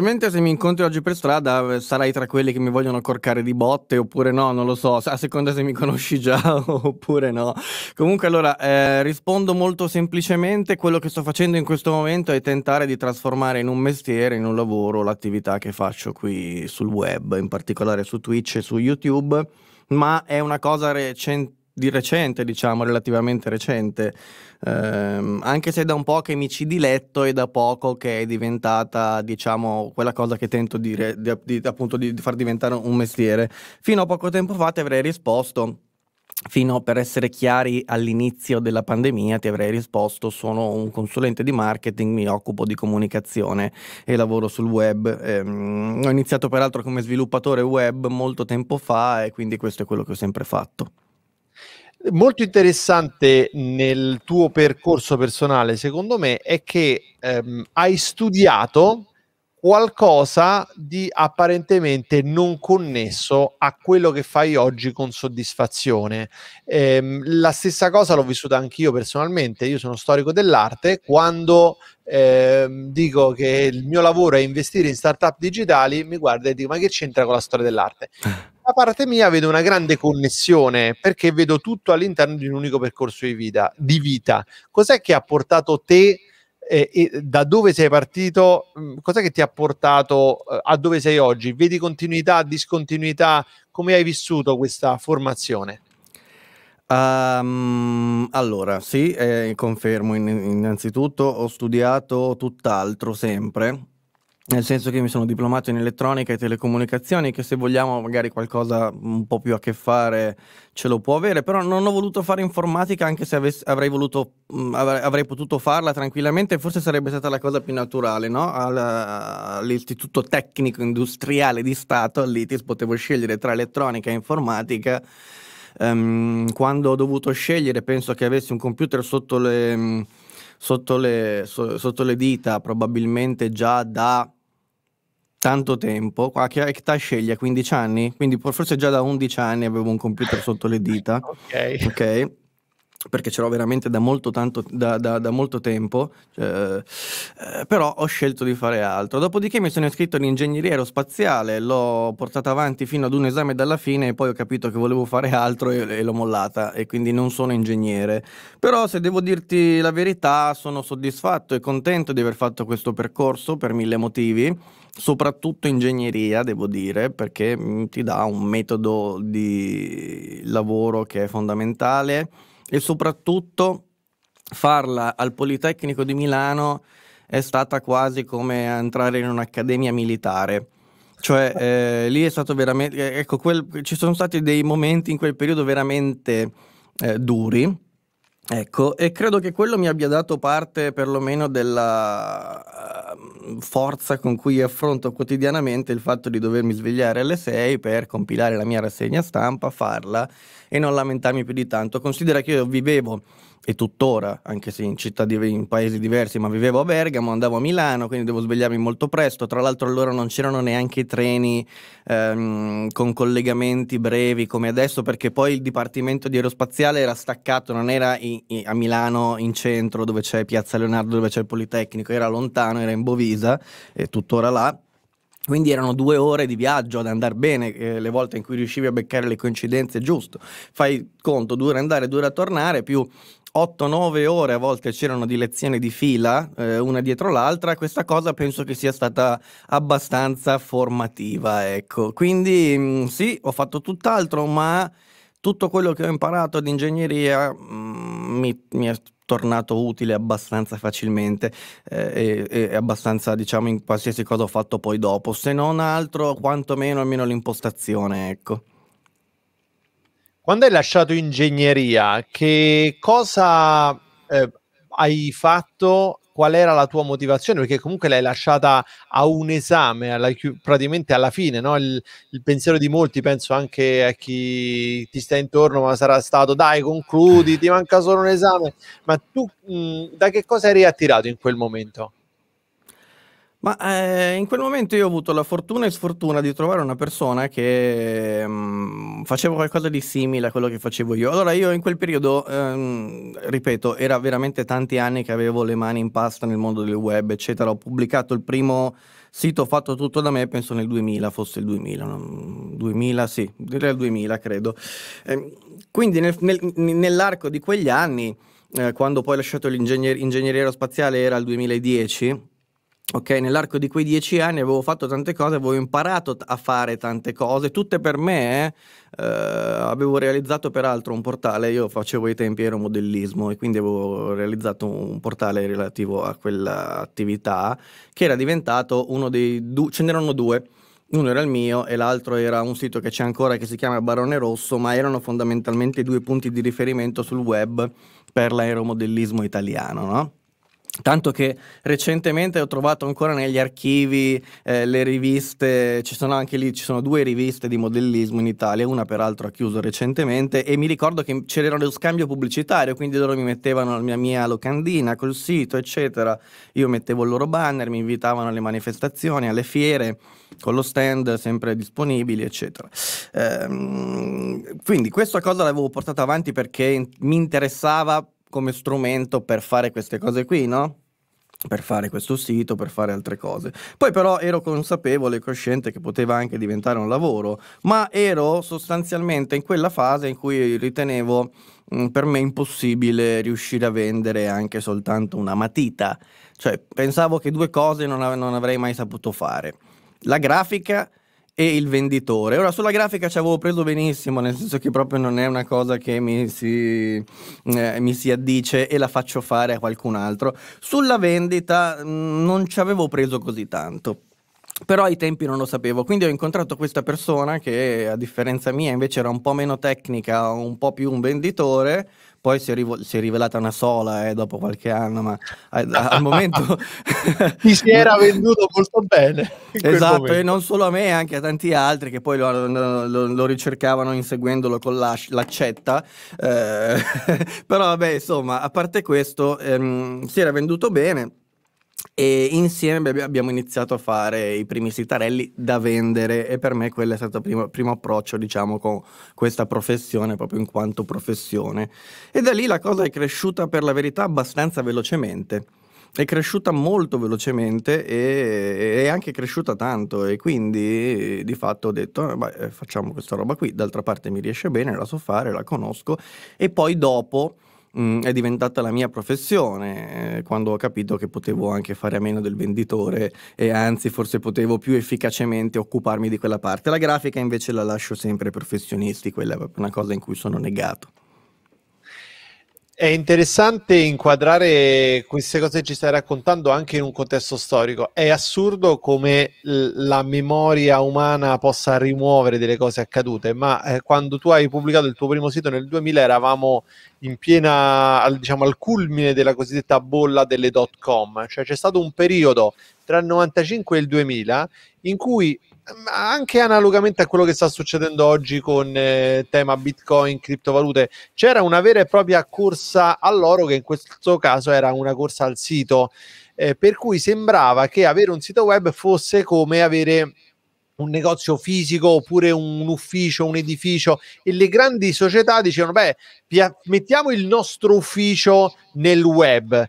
Probabilmente se mi incontri oggi per strada eh, sarai tra quelli che mi vogliono corcare di botte oppure no, non lo so, a seconda se mi conosci già oppure no. Comunque allora eh, rispondo molto semplicemente, quello che sto facendo in questo momento è tentare di trasformare in un mestiere, in un lavoro, l'attività che faccio qui sul web, in particolare su Twitch e su YouTube, ma è una cosa recente di recente, diciamo, relativamente recente. Ehm, anche se da un po' che mi ci diletto e da poco che è diventata, diciamo, quella cosa che tento di, di, di appunto di far diventare un mestiere. Fino a poco tempo fa ti avrei risposto Fino per essere chiari all'inizio della pandemia ti avrei risposto sono un consulente di marketing, mi occupo di comunicazione e lavoro sul web. Ehm, ho iniziato peraltro come sviluppatore web molto tempo fa e quindi questo è quello che ho sempre fatto molto interessante nel tuo percorso personale, secondo me, è che ehm, hai studiato qualcosa di apparentemente non connesso a quello che fai oggi con soddisfazione. Eh, la stessa cosa l'ho vissuta anch'io personalmente, io sono storico dell'arte, quando eh, dico che il mio lavoro è investire in startup digitali, mi guarda e dico ma che c'entra con la storia dell'arte? Eh. Da parte mia vedo una grande connessione perché vedo tutto all'interno di un unico percorso di vita. Di vita. Cos'è che ha portato te a eh, e da dove sei partito, mm, cosa che ti ha portato eh, a dove sei oggi? Vedi continuità, discontinuità? Come hai vissuto questa formazione? Um, allora, sì, eh, confermo in, innanzitutto, ho studiato tutt'altro sempre, nel senso che mi sono diplomato in elettronica e telecomunicazioni, che se vogliamo magari qualcosa un po' più a che fare ce lo può avere, però non ho voluto fare informatica anche se avess- avrei, voluto, mh, mhmm, av- avrei, potuto farla tranquillamente, forse sarebbe stata la cosa più naturale, no? All- all'Istituto Tecnico Industriale di Stato, all'ITIS, potevo scegliere tra elettronica e informatica. Um, quando ho dovuto scegliere penso che avessi un computer sotto le... Mhmm, sotto le, so, sotto le dita probabilmente già da tanto tempo, a che età sceglie, 15 anni, quindi forse già da 11 anni avevo un computer sotto le dita. ok. okay perché ce l'ho veramente da molto, tanto, da, da, da molto tempo, cioè, eh, però ho scelto di fare altro. Dopodiché mi sono iscritto in ingegneria aerospaziale, l'ho portata avanti fino ad un esame dalla fine e poi ho capito che volevo fare altro e, e l'ho mollata e quindi non sono ingegnere. Però se devo dirti la verità sono soddisfatto e contento di aver fatto questo percorso per mille motivi, soprattutto ingegneria devo dire, perché mm, ti dà un metodo di lavoro che è fondamentale e soprattutto farla al Politecnico di Milano è stata quasi come entrare in un'accademia militare. Cioè, eh, lì è stato veramente. Eh, ecco, quel, ci sono stati dei momenti in quel periodo veramente eh, duri Ecco, e credo che quello mi abbia dato parte perlomeno della ehm, forza con cui affronto quotidianamente il fatto di dovermi svegliare alle 6 per compilare la mia rassegna stampa, farla e non lamentarmi più di tanto. Considera che io vivevo e tuttora, anche se in città di, in paesi diversi, ma vivevo a Bergamo, andavo a Milano, quindi devo svegliarmi molto presto. Tra l'altro allora non c'erano neanche i treni ehm, con collegamenti brevi come adesso, perché poi il dipartimento di aerospaziale era staccato, non era in, in, a Milano in centro dove c'è Piazza Leonardo, dove c'è il Politecnico, era lontano, era in Bovisa, e tuttora là. Quindi erano due ore di viaggio ad andare bene, eh, le volte in cui riuscivi a beccare le coincidenze, giusto. Fai conto, due ore andare, due ore a tornare, più 8-9 ore a volte c'erano di lezioni di fila, eh, una dietro l'altra, questa cosa penso che sia stata abbastanza formativa, ecco. Quindi mm, sì, ho fatto tutt'altro, ma tutto quello che ho imparato di ingegneria mh, mm, mi, mi è tornato utile abbastanza facilmente eh, e, e, abbastanza diciamo in qualsiasi cosa ho fatto poi dopo se non altro quantomeno almeno l'impostazione ecco quando hai lasciato ingegneria, che cosa eh, hai fatto? Qual era la tua motivazione? Perché comunque l'hai lasciata a un esame, alla, praticamente alla fine, no? il, il, pensiero di molti, penso anche a chi ti sta intorno, ma sarà stato dai, concludi, ti manca solo un esame. Ma tu mh, mm, da che cosa eri attirato in quel momento? Ma eh, in quel momento io ho avuto la fortuna e sfortuna di trovare una persona che mh, mm, faceva qualcosa di simile a quello che facevo io. Allora io in quel periodo, ehm, ripeto, era veramente tanti anni che avevo le mani in pasta nel mondo del web, eccetera. Ho pubblicato il primo sito fatto tutto da me, penso nel 2000, fosse il 2000, 2000 sì, direi il 2000 credo. Eh, quindi nel, nel, nell'arco di quegli anni, eh, quando poi ho lasciato l'ingegneria aerospaziale era il 2010, ok, nell'arco di quei dieci anni avevo fatto tante cose, avevo imparato a fare tante cose, tutte per me, eh? eh avevo realizzato peraltro un portale, io facevo i tempi ero modellismo e quindi avevo realizzato un portale relativo a quell'attività che era diventato uno dei due, ce n'erano due. Uno era il mio e l'altro era un sito che c'è ancora che si chiama Barone Rosso, ma erano fondamentalmente due punti di riferimento sul web per l'aeromodellismo italiano, no? Tanto che recentemente ho trovato ancora negli archivi eh, le riviste, ci sono anche lì, ci sono due riviste di modellismo in Italia, una peraltro ha chiuso recentemente e mi ricordo che c'era lo scambio pubblicitario, quindi loro mi mettevano la mia, mia locandina col sito, eccetera, io mettevo il loro banner, mi invitavano alle manifestazioni, alle fiere, con lo stand sempre disponibili, eccetera. Ehm, quindi questa cosa l'avevo portata avanti perché mi interessava come strumento per fare queste cose qui, no? per fare questo sito, per fare altre cose. Poi però ero consapevole e cosciente che poteva anche diventare un lavoro, ma ero sostanzialmente in quella fase in cui ritenevo mh, mm, per me impossibile riuscire a vendere anche soltanto una matita, cioè pensavo che due cose non, av non avrei mai saputo fare. La grafica e il venditore. Ora sulla grafica ci avevo preso benissimo, nel senso che proprio non è una cosa che mi si, eh, mi si addice e la faccio fare a qualcun altro. Sulla vendita mh, mm, non ci avevo preso così tanto, però ai tempi non lo sapevo, quindi ho incontrato questa persona che a differenza mia invece era un po' meno tecnica, un po' più un venditore poi si è, rivol- si è rivelata una sola eh, dopo qualche anno, ma a- al momento... Chi si era venduto molto bene. Esatto, e non solo a me, anche a tanti altri che poi lo, lo, lo ricercavano inseguendolo con la- l'accetta. Eh, però vabbè, insomma, a parte questo, ehm, si era venduto bene e insieme abbiamo iniziato a fare i primi sitarelli da vendere e per me quello è stato il primo, primo, approccio diciamo con questa professione proprio in quanto professione e da lì la cosa è cresciuta per la verità abbastanza velocemente è cresciuta molto velocemente e è anche cresciuta tanto e quindi di fatto ho detto eh, beh, facciamo questa roba qui d'altra parte mi riesce bene la so fare la conosco e poi dopo mh, mm, è diventata la mia professione eh, quando ho capito che potevo anche fare a meno del venditore e anzi forse potevo più efficacemente occuparmi di quella parte. La grafica invece la lascio sempre ai professionisti, quella è una cosa in cui sono negato. È interessante inquadrare queste cose che ci stai raccontando anche in un contesto storico. È assurdo come la memoria umana possa rimuovere delle cose accadute, ma eh, quando tu hai pubblicato il tuo primo sito nel 2000 eravamo in piena, diciamo, al culmine della cosiddetta bolla delle dot com, cioè c'è stato un periodo tra il 95 e il 2000 in cui anche analogamente a quello che sta succedendo oggi con eh, tema bitcoin, criptovalute, c'era una vera e propria corsa all'oro che in questo caso era una corsa al sito, eh, per cui sembrava che avere un sito web fosse come avere un negozio fisico oppure un ufficio, un edificio e le grandi società dicevano beh, mettiamo il nostro ufficio nel web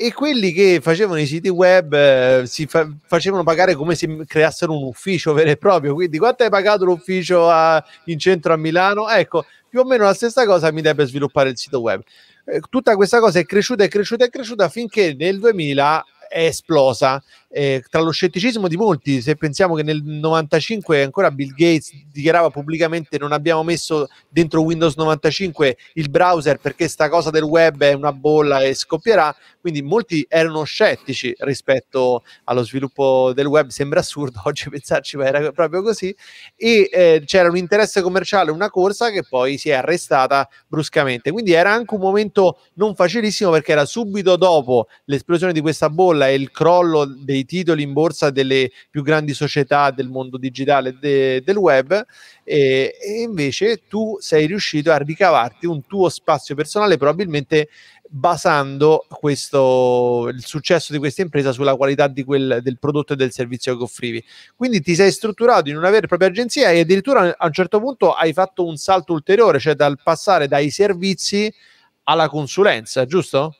e quelli che facevano i siti web eh, si fa- facevano pagare come se creassero un ufficio vero e proprio. Quindi, quanto hai pagato l'ufficio a, in centro a Milano? Ecco, più o meno la stessa cosa mi deve sviluppare il sito web. Eh, tutta questa cosa è cresciuta, è cresciuta, è cresciuta finché nel 2000 è esplosa eh, tra lo scetticismo di molti, se pensiamo che nel 95 ancora Bill Gates dichiarava pubblicamente non abbiamo messo dentro Windows 95 il browser perché sta cosa del web è una bolla e scoppierà, quindi molti erano scettici rispetto allo sviluppo del web, sembra assurdo oggi pensarci ma era proprio così, e eh, c'era un interesse commerciale, una corsa che poi si è arrestata bruscamente, quindi era anche un momento non facilissimo perché era subito dopo l'esplosione di questa bolla e il crollo dei dei titoli in borsa delle più grandi società del mondo digitale de, del web e, e invece tu sei riuscito a ricavarti un tuo spazio personale probabilmente basando questo, il successo di questa impresa sulla qualità di quel, del prodotto e del servizio che offrivi. Quindi ti sei strutturato in una vera e propria agenzia e addirittura a un certo punto hai fatto un salto ulteriore, cioè dal passare dai servizi alla consulenza, giusto?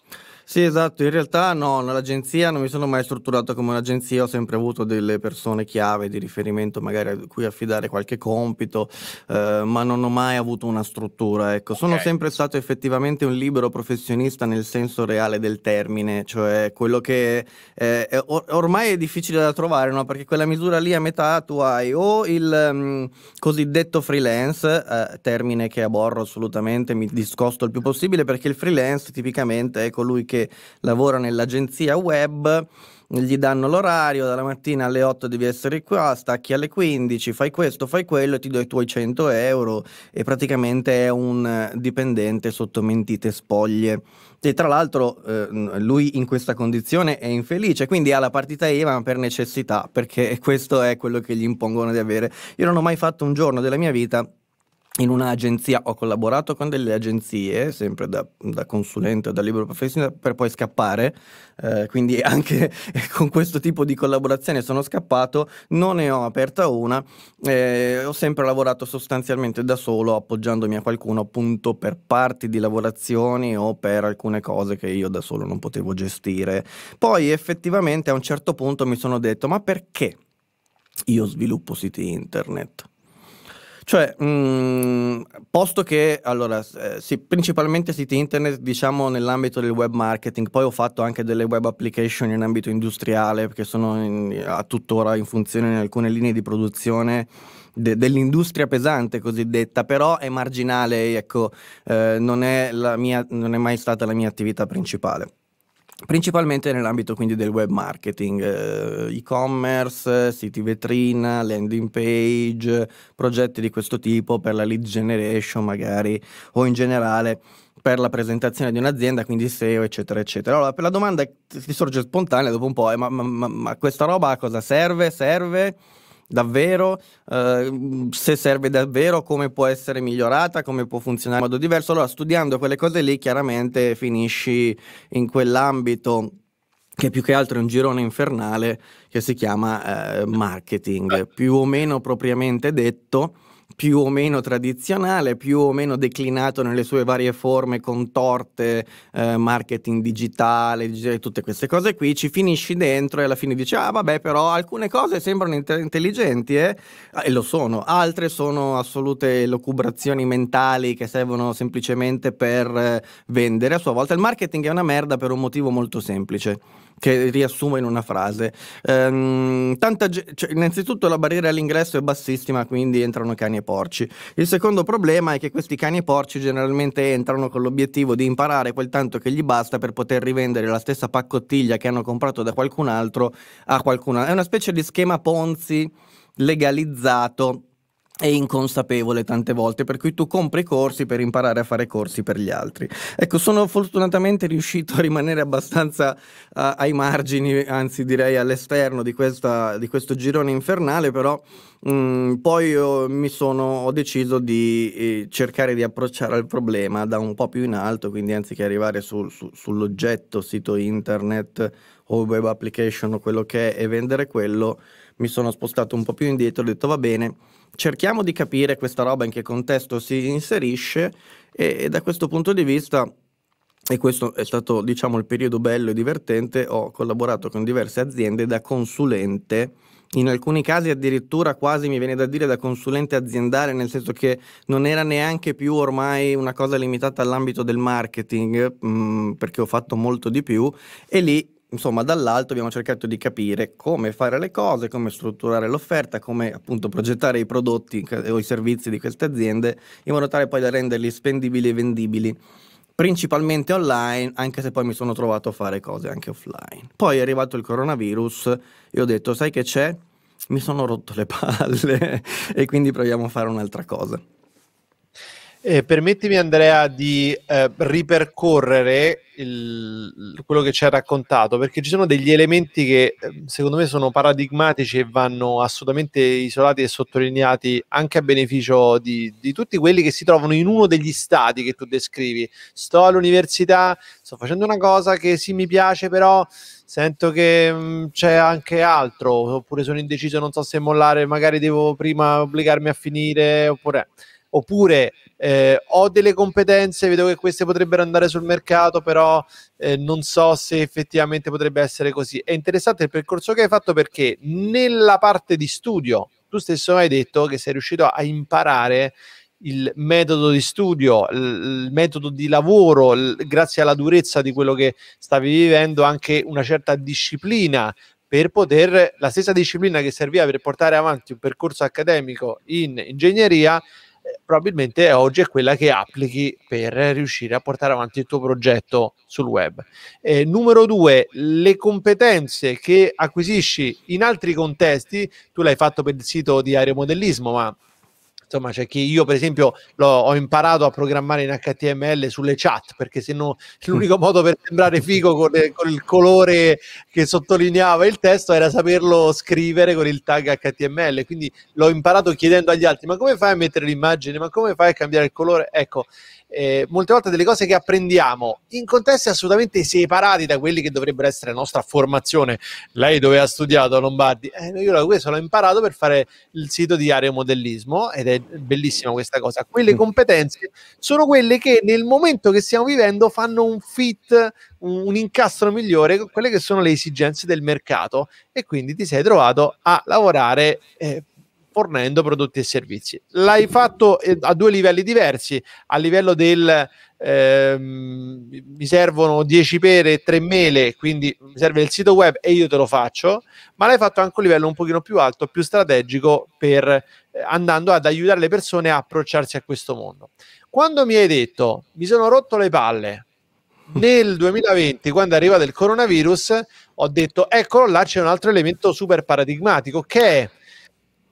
Sì, esatto, in realtà no, nell'agenzia non mi sono mai strutturato come un'agenzia, ho sempre avuto delle persone chiave di riferimento magari a cui affidare qualche compito, eh, ma non ho mai avuto una struttura, ecco. Okay. Sono sempre stato effettivamente un libero professionista nel senso reale del termine, cioè quello che eh, è or- ormai è difficile da trovare, no? Perché quella misura lì a metà tu hai o il um, cosiddetto freelance, eh, termine che aborro assolutamente, mi discosto il più possibile perché il freelance tipicamente è colui che che lavora nell'agenzia web gli danno l'orario, dalla mattina alle 8 devi essere qua, stacchi alle 15, fai questo, fai quello e ti do i tuoi 100 euro e praticamente è un eh, dipendente sotto mentite spoglie. E tra l'altro eh, lui in questa condizione è infelice, quindi ha la partita IVA per necessità, perché questo è quello che gli impongono di avere. Io non ho mai fatto un giorno della mia vita in un'agenzia, ho collaborato con delle agenzie, sempre da, da consulente o da libero professionista, per poi scappare, eh, quindi anche con questo tipo di collaborazione sono scappato, non ne ho aperta una, eh, ho sempre lavorato sostanzialmente da solo, appoggiandomi a qualcuno appunto per parti di lavorazioni o per alcune cose che io da solo non potevo gestire. Poi effettivamente a un certo punto mi sono detto, ma perché io sviluppo siti internet? Cioè, mh, mm, posto che, allora, eh, sì, principalmente siti internet, diciamo nell'ambito del web marketing, poi ho fatto anche delle web application in ambito industriale, perché sono in, a tuttora in funzione in alcune linee di produzione de, dell'industria pesante cosiddetta, però è marginale, ecco, eh, non, è mia, non è mai stata la mia attività principale principalmente nell'ambito quindi del web marketing, eh, e-commerce, siti vetrina, landing page, progetti di questo tipo per la lead generation magari o in generale per la presentazione di un'azienda, quindi SEO eccetera eccetera. Allora la domanda che ti sorge spontanea dopo un po' è ma, ma, ma questa roba a cosa serve? Serve? davvero, eh, se serve davvero, come può essere migliorata, come può funzionare in modo diverso. Allora, studiando quelle cose lì, chiaramente finisci in quell'ambito che più che altro è un girone infernale che si chiama eh, marketing, eh. più o meno propriamente detto più o meno tradizionale, più o meno declinato nelle sue varie forme contorte, eh, marketing digitale, digitale, tutte queste cose qui, ci finisci dentro e alla fine dici ah vabbè però alcune cose sembrano inte- intelligenti eh? Ah, e lo sono, altre sono assolute locubrazioni mentali che servono semplicemente per eh, vendere a sua volta. Il marketing è una merda per un motivo molto semplice che riassumo in una frase. Ehm, tanta, cioè, innanzitutto la barriera all'ingresso è bassissima, quindi entrano cani e porci. Il secondo problema è che questi cani e porci generalmente entrano con l'obiettivo di imparare quel tanto che gli basta per poter rivendere la stessa paccottiglia che hanno comprato da qualcun altro a qualcun altro. È una specie di schema Ponzi legalizzato è inconsapevole tante volte, per cui tu compri corsi per imparare a fare corsi per gli altri. Ecco, sono fortunatamente riuscito a rimanere abbastanza uh, ai margini, anzi direi all'esterno di, questa, di questo girone infernale, però mh, mm, poi mi sono, ho deciso di eh, cercare di approcciare al problema da un po' più in alto, quindi anziché arrivare sul, su, sull'oggetto, sito internet o web application o quello che è e vendere quello, mi sono spostato un po' più indietro, ho detto va bene, cerchiamo di capire questa roba in che contesto si inserisce e, e da questo punto di vista, e questo è stato diciamo il periodo bello e divertente, ho collaborato con diverse aziende da consulente in alcuni casi addirittura quasi mi viene da dire da consulente aziendale, nel senso che non era neanche più ormai una cosa limitata all'ambito del marketing, mh, mm, perché ho fatto molto di più, e lì insomma, dall'alto abbiamo cercato di capire come fare le cose, come strutturare l'offerta, come appunto progettare i prodotti o i servizi di queste aziende in modo tale poi da renderli spendibili e vendibili principalmente online, anche se poi mi sono trovato a fare cose anche offline. Poi è arrivato il coronavirus e ho detto, sai che c'è? Mi sono rotto le palle e quindi proviamo a fare un'altra cosa. Eh, permettimi Andrea di eh, ripercorrere il, quello che ci ha raccontato, perché ci sono degli elementi che eh, secondo me sono paradigmatici e vanno assolutamente isolati e sottolineati anche a beneficio di, di tutti quelli che si trovano in uno degli stati che tu descrivi. Sto all'università, sto facendo una cosa che sì mi piace, però sento che mh, mm, c'è anche altro, oppure sono indeciso, non so se mollare, magari devo prima obbligarmi a finire, oppure... Eh oppure eh, ho delle competenze, vedo che queste potrebbero andare sul mercato, però eh, non so se effettivamente potrebbe essere così. È interessante il percorso che hai fatto perché nella parte di studio tu stesso hai detto che sei riuscito a imparare il metodo di studio, il metodo di lavoro, grazie alla durezza di quello che stavi vivendo, anche una certa disciplina per poter, la stessa disciplina che serviva per portare avanti un percorso accademico in ingegneria, probabilmente oggi è quella che applichi per riuscire a portare avanti il tuo progetto sul web. Eh, numero due, le competenze che acquisisci in altri contesti, tu l'hai fatto per il sito di aeromodellismo, ma insomma c'è chi io per esempio l'ho, ho imparato a programmare in HTML sulle chat perché se no l'unico modo per sembrare figo con, le, con, il colore che sottolineava il testo era saperlo scrivere con il tag HTML quindi l'ho imparato chiedendo agli altri ma come fai a mettere l'immagine ma come fai a cambiare il colore ecco eh, molte volte delle cose che apprendiamo in contesti assolutamente separati da quelli che dovrebbero essere la nostra formazione. Lei dove ha studiato a Lombardi? Eh, io questo l'ho imparato per fare il sito di aeromodellismo ed è bellissima questa cosa. Quelle mm. competenze sono quelle che nel momento che stiamo vivendo fanno un fit, un, un incastro migliore con quelle che sono le esigenze del mercato e quindi ti sei trovato a lavorare eh, fornendo prodotti e servizi. L'hai fatto eh, a due livelli diversi, a livello del eh, mi servono 10 pere e 3 mele, quindi mi serve il sito web e io te lo faccio, ma l'hai fatto anche a un livello un pochino più alto, più strategico, per, eh, andando ad aiutare le persone a approcciarsi a questo mondo. Quando mi hai detto mi sono rotto le palle mm. nel 2020, quando è arrivato il coronavirus, ho detto eccolo là c'è un altro elemento super paradigmatico che è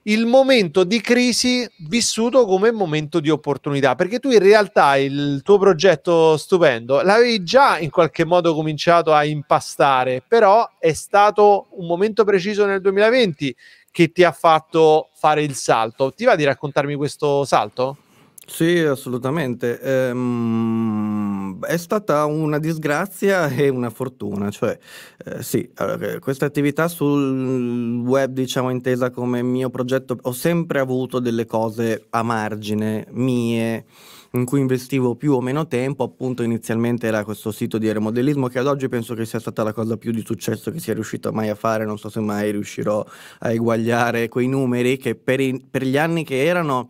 il momento di crisi vissuto come momento di opportunità, perché tu in realtà il tuo progetto stupendo l'avevi già in qualche modo cominciato a impastare, però è stato un momento preciso nel 2020 che ti ha fatto fare il salto. Ti va di raccontarmi questo salto? Sì, assolutamente. Ehm è stata una disgrazia e una fortuna, cioè eh, sì, allora, eh, questa attività sul web diciamo intesa come mio progetto, ho sempre avuto delle cose a margine mie in cui investivo più o meno tempo, appunto inizialmente era questo sito di aeromodellismo che ad oggi penso che sia stata la cosa più di successo che sia riuscito mai a fare, non so se mai riuscirò a eguagliare quei numeri che per, i, per gli anni che erano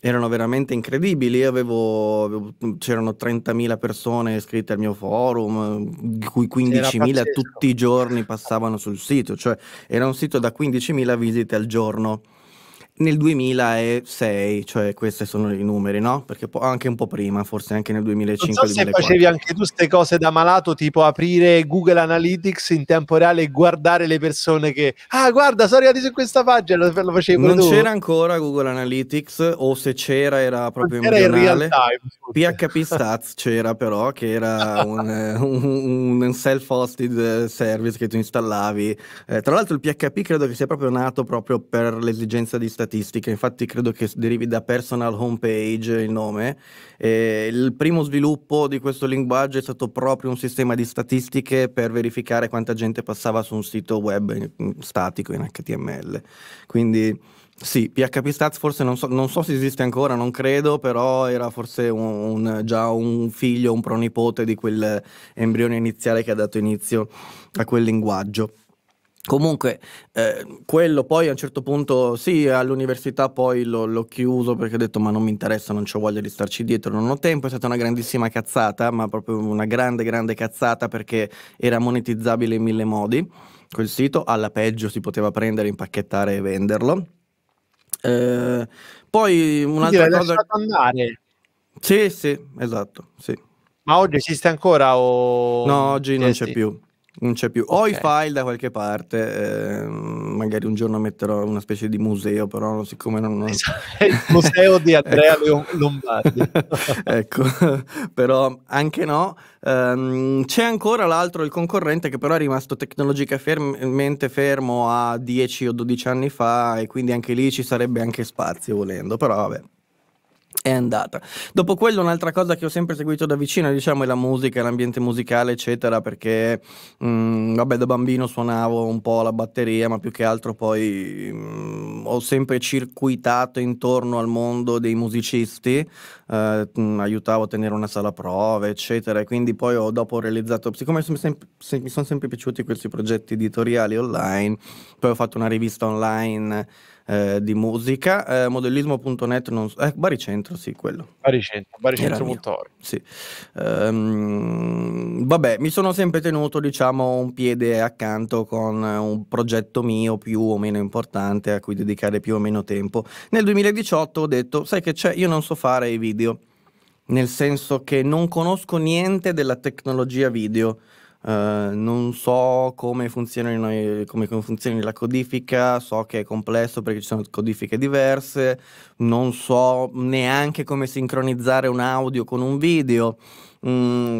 erano veramente incredibili. Avevo, c'erano 30.000 persone iscritte al mio forum, di cui 15.000 tutti i giorni passavano sul sito, cioè era un sito da 15.000 visite al giorno nel 2006, cioè questi sono i numeri, no? Perché anche un po' prima, forse anche nel 2005. Non so se 2004. facevi anche tu queste cose da malato, tipo aprire Google Analytics in tempo reale e guardare le persone che, ah, guarda, sono arrivati su questa pagina, lo, lo facevo. Non tu. c'era ancora Google Analytics, o se c'era era proprio non in real time. PHP Stats c'era però, che era un, un, un self-hosted service che tu installavi. Eh, tra l'altro il PHP credo che sia proprio nato proprio per l'esigenza di statistiche statistiche, infatti credo che derivi da personal homepage il nome. E il primo sviluppo di questo linguaggio è stato proprio un sistema di statistiche per verificare quanta gente passava su un sito web statico in HTML. Quindi sì, PHP Stats forse non so, non so, se esiste ancora, non credo, però era forse un, un, già un figlio, un pronipote di quell'embrione iniziale che ha dato inizio a quel linguaggio. Comunque, eh, quello poi a un certo punto, sì, all'università poi l'ho, chiuso perché ho detto ma non mi interessa, non ho voglia di starci dietro, non ho tempo, è stata una grandissima cazzata, ma proprio una grande, grande cazzata perché era monetizzabile in mille modi quel sito, alla peggio si poteva prendere, impacchettare e venderlo. Eh, poi un'altra cosa... andare. Sì, sì, esatto, sì. Ma oggi esiste ancora o... No, oggi non c'è più non c'è più. Ho i file da qualche parte, eh, magari un giorno metterò una specie di museo, però siccome non... non... Esatto. Il museo di ecco. Andrea ecco. Lombardi. ecco, però anche no. Um, c'è ancora l'altro, il concorrente, che però è rimasto tecnologicamente fermo a 10 o 12 anni fa e quindi anche lì ci sarebbe anche spazio volendo, però vabbè è andata. Dopo quello un'altra cosa che ho sempre seguito da vicino diciamo è la musica, l'ambiente musicale eccetera perché mh, mm, vabbè da bambino suonavo un po' la batteria ma più che altro poi mh, mm, ho sempre circuitato intorno al mondo dei musicisti eh, aiutavo a tenere una sala prove, eccetera. E quindi poi ho dopo realizzato, siccome sem- mi sono sempre piaciuti questi progetti editoriali online, poi ho fatto una rivista online eh, di musica, eh, modellismo.net, non so, eh, baricentro, sì, quello. Baricentro, baricentro.org. Sì. Um, vabbè, mi sono sempre tenuto, diciamo, un piede accanto con un progetto mio più o meno importante a cui dedicare più o meno tempo. Nel 2018 ho detto, sai che c'è, io non so fare i video video, nel senso che non conosco niente della tecnologia video. Uh, non so come funzionano, i, come funzioni, la codifica, so che è complesso perché ci sono codifiche diverse, non so neanche come sincronizzare un audio con un video. Mm,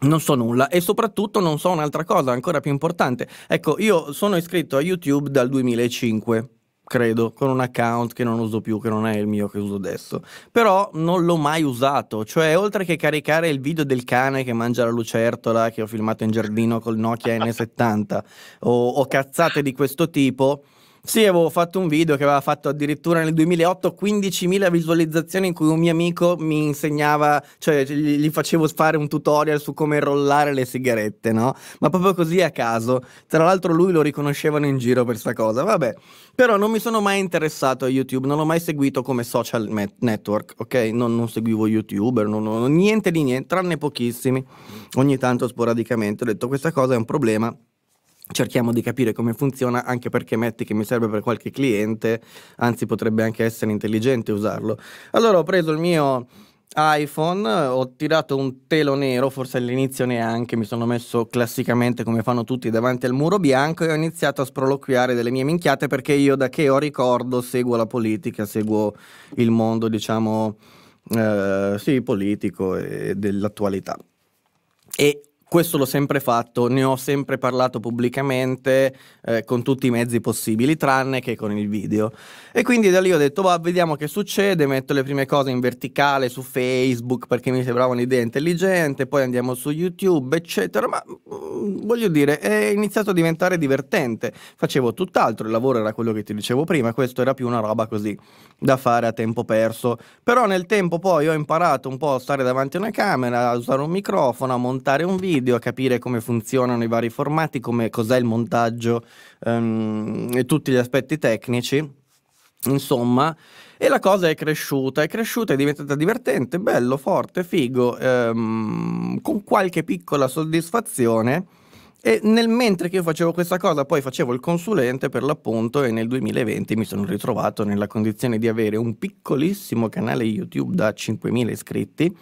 non so nulla e soprattutto non so un'altra cosa ancora più importante. Ecco, io sono iscritto a YouTube dal 2005 credo, con un account che non uso più, che non è il mio che uso adesso. Però non l'ho mai usato, cioè oltre che caricare il video del cane che mangia la lucertola che ho filmato in giardino col Nokia N70 o, o cazzate di questo tipo, sì, avevo fatto un video che aveva fatto addirittura nel 2008 15.000 visualizzazioni in cui un mio amico mi insegnava, cioè gli facevo fare un tutorial su come rollare le sigarette, no? Ma proprio così a caso. Tra l'altro lui lo riconoscevano in giro per questa cosa, vabbè. Però non mi sono mai interessato a YouTube, non l'ho mai seguito come social network, ok? Non, non seguivo YouTuber, non, non, niente di niente, tranne pochissimi. Ogni tanto sporadicamente ho detto questa cosa è un problema cerchiamo di capire come funziona anche perché metti che mi serve per qualche cliente, anzi potrebbe anche essere intelligente usarlo. Allora ho preso il mio iPhone, ho tirato un telo nero, forse all'inizio neanche, mi sono messo classicamente come fanno tutti davanti al muro bianco e ho iniziato a sproloquiare delle mie minchiate perché io da che ho ricordo seguo la politica, seguo il mondo diciamo eh, sì, politico e dell'attualità. E questo l'ho sempre fatto, ne ho sempre parlato pubblicamente eh, con tutti i mezzi possibili, tranne che con il video. E quindi da lì ho detto, va, boh, vediamo che succede, metto le prime cose in verticale su Facebook perché mi sembrava un'idea intelligente, poi andiamo su YouTube, eccetera, ma mh, mm, voglio dire, è iniziato a diventare divertente. Facevo tutt'altro, il lavoro era quello che ti dicevo prima, questo era più una roba così da fare a tempo perso. Però nel tempo poi ho imparato un po' a stare davanti a una camera, a usare un microfono, a montare un video video, a capire come funzionano i vari formati, come, cos'è il montaggio um, e tutti gli aspetti tecnici. Insomma, e la cosa è cresciuta, è cresciuta, è diventata divertente, bello, forte, figo, ehm, con qualche piccola soddisfazione. E nel mentre che io facevo questa cosa, poi facevo il consulente per l'appunto e nel 2020 mi sono ritrovato nella condizione di avere un piccolissimo canale YouTube da 5.000 iscritti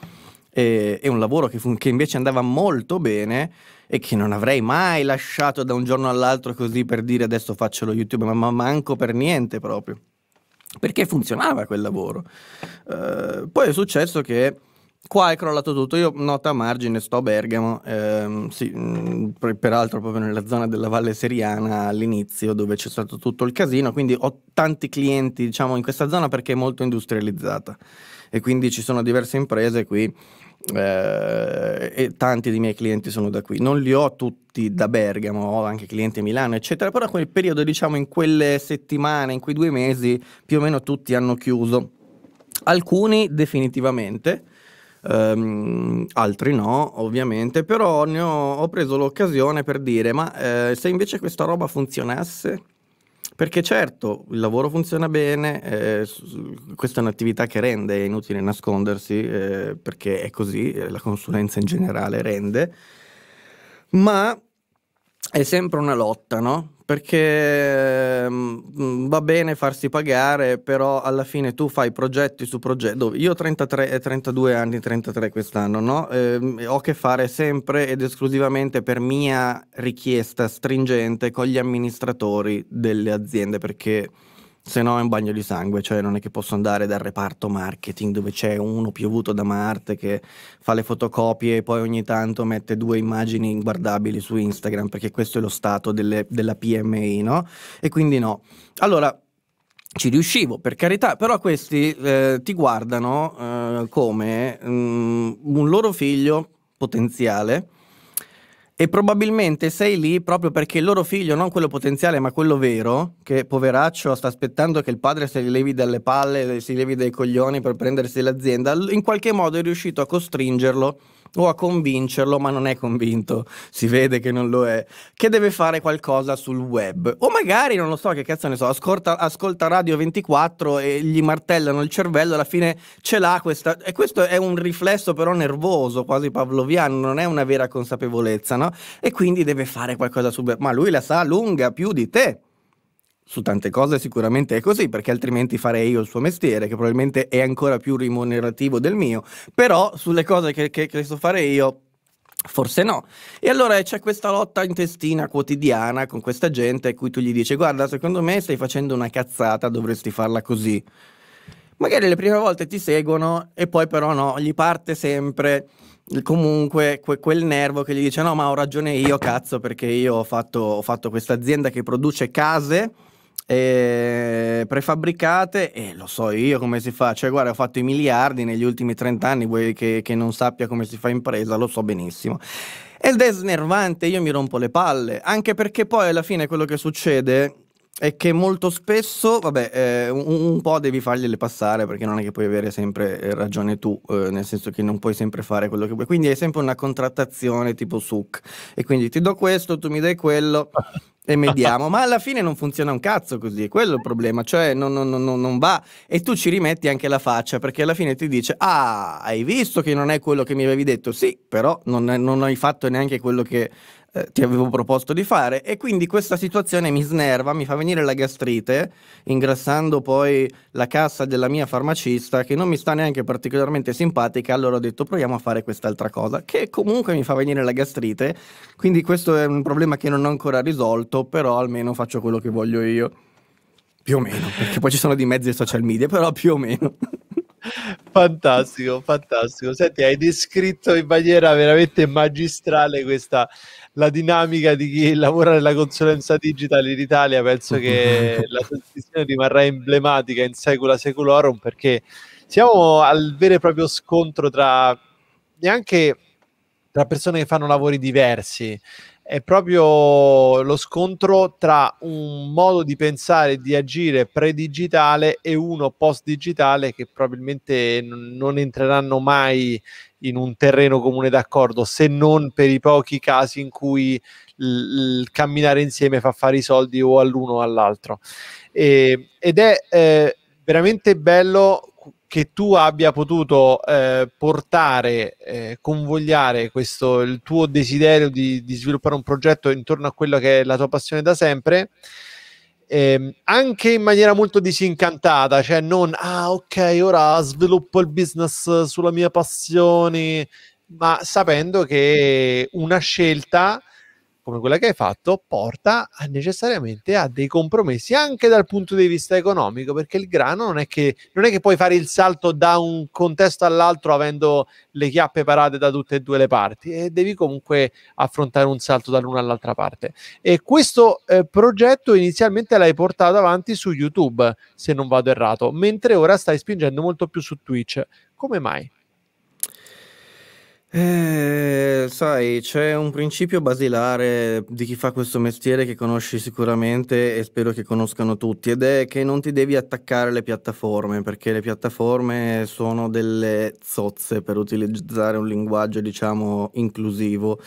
e, e un lavoro che, che invece andava molto bene e che non avrei mai lasciato da un giorno all'altro così per dire adesso faccio lo YouTube, ma, ma manco per niente proprio. Perché funzionava quel lavoro. Uh, poi è successo che qua è crollato tutto. Io, nota a margine, sto a Bergamo, ehm, sì, mh, mm, peraltro proprio nella zona della Valle Seriana all'inizio, dove c'è stato tutto il casino. Quindi ho tanti clienti, diciamo, in questa zona perché è molto industrializzata e quindi ci sono diverse imprese qui eh, e tanti dei miei clienti sono da qui. Non li ho tutti da Bergamo, ho anche clienti a Milano, eccetera, però quel periodo, diciamo, in quelle settimane, in quei due mesi, più o meno tutti hanno chiuso. Alcuni definitivamente, Um, altri no, ovviamente, però ho, ho, preso l'occasione per dire, ma eh, se invece questa roba funzionasse, perché certo, il lavoro funziona bene, eh, questa è un'attività che rende, è inutile nascondersi, eh, perché è così, eh, la consulenza in generale rende, ma è sempre una lotta, no? Perché mm, va bene farsi pagare, però alla fine tu fai progetti su progetti. Io ho 33, 32 eh, anni, 33 quest'anno, no? Eh, ho a che fare sempre ed esclusivamente per mia richiesta stringente con gli amministratori delle aziende, perché se no è un bagno di sangue, cioè non è che posso andare dal reparto marketing dove c'è uno piovuto da Marte che fa le fotocopie e poi ogni tanto mette due immagini inguardabili su Instagram perché questo è lo stato delle, della PMI, no? E quindi no. Allora, ci riuscivo, per carità, però questi eh, ti guardano eh, come mh, mm, un loro figlio potenziale e probabilmente sei lì proprio perché il loro figlio, non quello potenziale ma quello vero, che poveraccio sta aspettando che il padre si levi dalle palle, si levi dai coglioni per prendersi l'azienda, in qualche modo è riuscito a costringerlo o a convincerlo, ma non è convinto, si vede che non lo è, che deve fare qualcosa sul web. O magari, non lo so che cazzo ne so, ascolta, ascolta Radio 24 e gli martellano il cervello, alla fine ce l'ha questa... E questo è un riflesso però nervoso, quasi pavloviano, non è una vera consapevolezza, no? E quindi deve fare qualcosa sul web. Ma lui la sa lunga più di te su tante cose sicuramente è così, perché altrimenti farei io il suo mestiere, che probabilmente è ancora più rimunerativo del mio, però sulle cose che, che, che so fare io Forse no. E allora c'è questa lotta intestina quotidiana con questa gente a cui tu gli dici guarda, secondo me stai facendo una cazzata, dovresti farla così. Magari le prime volte ti seguono e poi però no, gli parte sempre comunque que quel nervo che gli dice no ma ho ragione io cazzo perché io ho fatto, ho fatto questa azienda che produce case eh, prefabbricate e lo so io come si fa, cioè guarda ho fatto i miliardi negli ultimi 30 anni, vuoi che, che non sappia come si fa impresa, lo so benissimo. Ed è snervante, io mi rompo le palle, anche perché poi alla fine quello che succede è che molto spesso, vabbè, eh, un, un, po' devi fargliele passare perché non è che puoi avere sempre eh, ragione tu, eh, nel senso che non puoi sempre fare quello che vuoi. Quindi è sempre una contrattazione tipo suc. E quindi ti do questo, tu mi dai quello. e mediamo, ma alla fine non funziona un cazzo così, quello è il problema, cioè non, non, non, non, va e tu ci rimetti anche la faccia perché alla fine ti dice ah hai visto che non è quello che mi avevi detto, sì però non, hai fatto neanche quello che eh, ti avevo proposto di fare e quindi questa situazione mi snerva, mi fa venire la gastrite, ingrassando poi la cassa della mia farmacista che non mi sta neanche particolarmente simpatica, allora ho detto proviamo a fare quest'altra cosa che comunque mi fa venire la gastrite, quindi questo è un problema che non ho ancora risolto, però almeno faccio quello che voglio io. Più o meno, perché poi ci sono di mezzi e social media, però più o meno. Fantastico, fantastico. Senti, hai descritto in maniera veramente magistrale questa, la dinamica di chi lavora nella consulenza digitale in Italia, penso che la transizione rimarrà emblematica in secula seculorum perché siamo al vero e proprio scontro tra neanche tra persone che fanno lavori diversi, è proprio lo scontro tra un modo di pensare e di agire pre-digitale e uno post-digitale che probabilmente non entreranno mai in un terreno comune d'accordo, se non per i pochi casi in cui il camminare insieme fa fare i soldi o all'uno o all'altro. E, ed è eh, veramente bello che tu abbia potuto eh, portare, eh, convogliare questo, il tuo desiderio di, di, sviluppare un progetto intorno a quella che è la tua passione da sempre, eh, anche in maniera molto disincantata, cioè non, ah ok, ora sviluppo il business sulla mia passione, ma sapendo che una scelta come quella che hai fatto, porta a necessariamente a dei compromessi anche dal punto di vista economico, perché il grano non è che, non è che puoi fare il salto da un contesto all'altro avendo le chiappe parate da tutte e due le parti e devi comunque affrontare un salto dall'una all'altra parte. E questo eh, progetto inizialmente l'hai portato avanti su YouTube, se non vado errato, mentre ora stai spingendo molto più su Twitch. Come mai? Eh, sai, c'è un principio basilare di chi fa questo mestiere che conosci sicuramente e spero che conoscano tutti, ed è che non ti devi attaccare alle piattaforme, perché le piattaforme sono delle zozze per utilizzare un linguaggio, diciamo, inclusivo.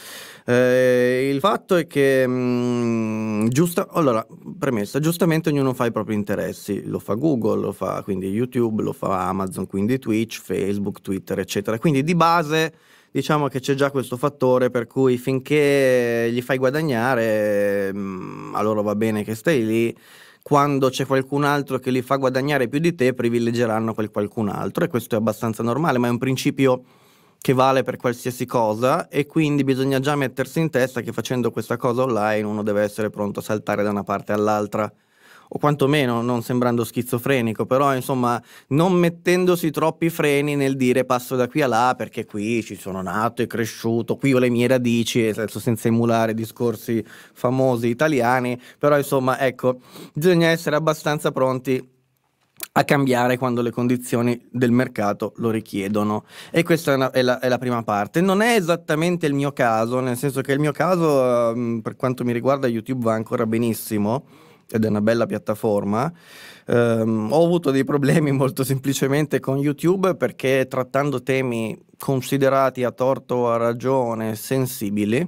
Eh, il fatto è che, mh, mm, giusta, allora, premessa, giustamente ognuno fa i propri interessi, lo fa Google, lo fa quindi YouTube, lo fa Amazon, quindi Twitch, Facebook, Twitter, eccetera. Quindi di base diciamo che c'è già questo fattore per cui finché gli fai guadagnare, mm, a loro va bene che stai lì, quando c'è qualcun altro che li fa guadagnare più di te, privilegeranno quel qualcun altro e questo è abbastanza normale, ma è un principio che vale per qualsiasi cosa e quindi bisogna già mettersi in testa che facendo questa cosa online uno deve essere pronto a saltare da una parte all'altra o quantomeno non sembrando schizofrenico, però insomma non mettendosi troppi freni nel dire passo da qui a là perché qui ci sono nato e cresciuto, qui ho le mie radici, senza emulare discorsi famosi italiani, però insomma ecco, bisogna essere abbastanza pronti a cambiare quando le condizioni del mercato lo richiedono. E questa è, una, è, la, è, la, prima parte. Non è esattamente il mio caso, nel senso che il mio caso, ehm, per quanto mi riguarda, YouTube va ancora benissimo ed è una bella piattaforma. Um, ho avuto dei problemi molto semplicemente con YouTube perché trattando temi considerati a torto o a ragione sensibili,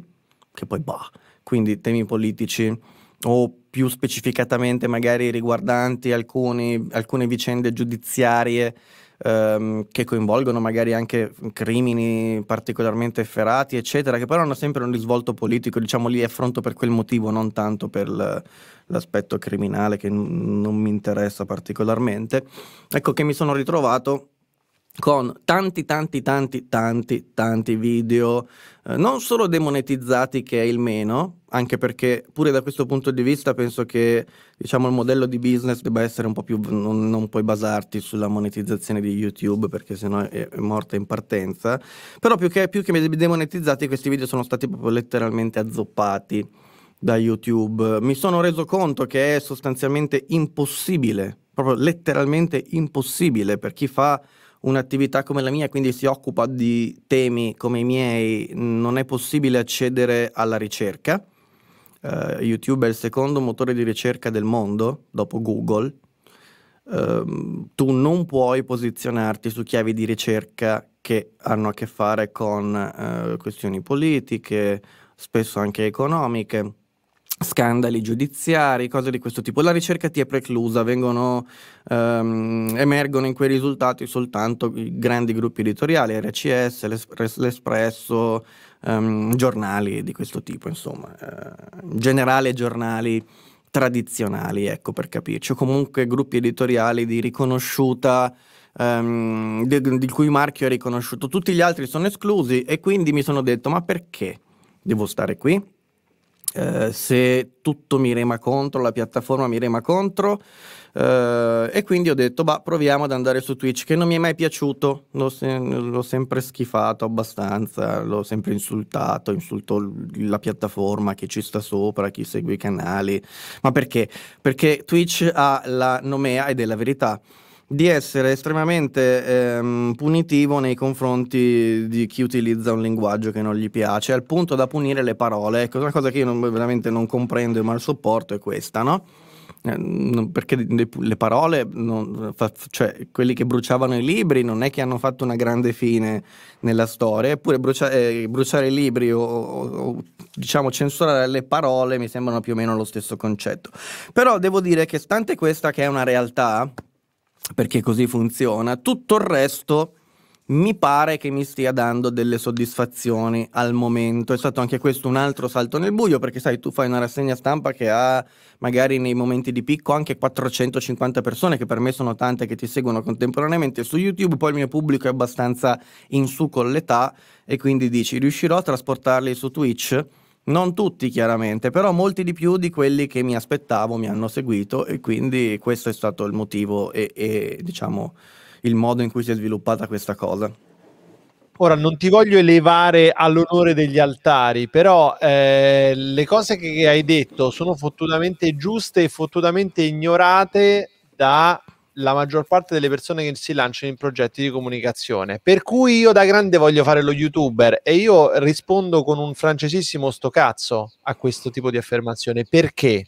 che poi bah, quindi temi politici o più specificatamente magari riguardanti alcuni, alcune vicende giudiziarie um, che coinvolgono magari anche crimini particolarmente efferati, eccetera, che però hanno sempre un risvolto politico, diciamo li affronto per quel motivo, non tanto per... Il, l'aspetto criminale che non mi interessa particolarmente, ecco che mi sono ritrovato con tanti tanti tanti tanti tanti video eh, non solo demonetizzati che è il meno anche perché pure da questo punto di vista penso che diciamo il modello di business debba essere un po' più non, non puoi basarti sulla monetizzazione di YouTube perché sennò è, è morta in partenza però più che, più che demonetizzati questi video sono stati proprio letteralmente azzoppati da YouTube, mi sono reso conto che è sostanzialmente impossibile, proprio letteralmente impossibile per chi fa un'attività come la mia, quindi si occupa di temi come i miei, non è possibile accedere alla ricerca. Uh, YouTube è il secondo motore di ricerca del mondo, dopo Google. Uh, tu non puoi posizionarti su chiavi di ricerca che hanno a che fare con uh, questioni politiche, spesso anche economiche scandali giudiziari, cose di questo tipo. La ricerca ti è preclusa, vengono, um, emergono in quei risultati soltanto i grandi gruppi editoriali, RCS, l'Espresso, um, giornali di questo tipo, insomma, uh, in generale giornali tradizionali, ecco per capirci, o comunque gruppi editoriali di riconosciuta um, il cui marchio è riconosciuto, tutti gli altri sono esclusi e quindi mi sono detto ma perché devo stare qui? Eh, se tutto mi rema contro, la piattaforma mi rema contro. Eh, e quindi ho detto, bah, proviamo ad andare su Twitch, che non mi è mai piaciuto, l'ho, se- l'ho sempre schifato abbastanza, l'ho sempre insultato, insulto l- la piattaforma, chi ci sta sopra, chi segue i canali. Ma perché? Perché Twitch ha la nomea ed è la verità di essere estremamente ehm, punitivo nei confronti di chi utilizza un linguaggio che non gli piace, al punto da punire le parole. Ecco, una cosa che io non, veramente non comprendo e mal sopporto è questa, no? Eh, perché le parole, non, cioè quelli che bruciavano i libri, non è che hanno fatto una grande fine nella storia, eppure bruciare, eh, bruciare i libri o, o, diciamo censurare le parole mi sembrano più o meno lo stesso concetto. Però devo dire che stante questa che è una realtà, perché così funziona. Tutto il resto mi pare che mi stia dando delle soddisfazioni al momento. È stato anche questo un altro salto nel buio, perché sai, tu fai una rassegna stampa che ha magari nei momenti di picco anche 450 persone, che per me sono tante che ti seguono contemporaneamente su YouTube, poi il mio pubblico è abbastanza in su con l'età e quindi dici riuscirò a trasportarli su Twitch? Non tutti chiaramente, però molti di più di quelli che mi aspettavo mi hanno seguito e quindi questo è stato il motivo e, e diciamo il modo in cui si è sviluppata questa cosa. Ora non ti voglio elevare all'onore degli altari, però eh, le cose che hai detto sono fottutamente giuste e fottutamente ignorate da la maggior parte delle persone che si lanciano in progetti di comunicazione. Per cui io da grande voglio fare lo youtuber e io rispondo con un francesissimo sto cazzo a questo tipo di affermazione. Perché?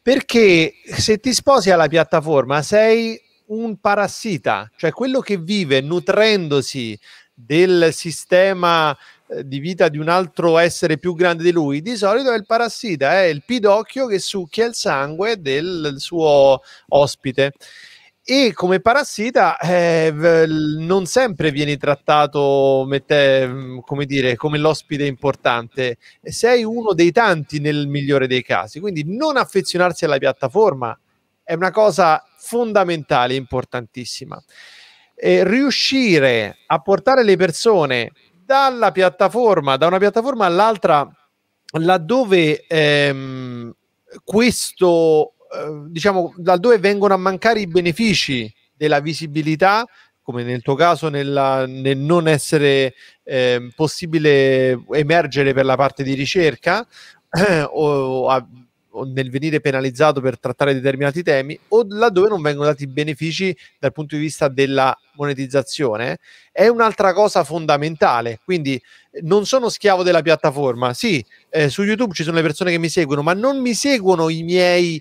Perché se ti sposi alla piattaforma sei un parassita, cioè quello che vive nutrendosi del sistema eh, di vita di un altro essere più grande di lui, di solito è il parassita, è il pidocchio che succhia il sangue del suo ospite e come parassita eh, non sempre vieni trattato mette, mm, come, dire, come l'ospite importante, sei uno dei tanti nel migliore dei casi, quindi non affezionarsi alla piattaforma è una cosa fondamentale, importantissima. E riuscire a portare le persone dalla piattaforma, da una piattaforma all'altra, laddove ehm, questo eh, diciamo, da dove vengono a mancare i benefici della visibilità come nel tuo caso nella, nel non essere eh, possibile emergere per la parte di ricerca eh, o, a, o, nel venire penalizzato per trattare determinati temi o laddove non vengono dati benefici dal punto di vista della monetizzazione è un'altra cosa fondamentale quindi non sono schiavo della piattaforma sì eh, su youtube ci sono le persone che mi seguono ma non mi seguono i miei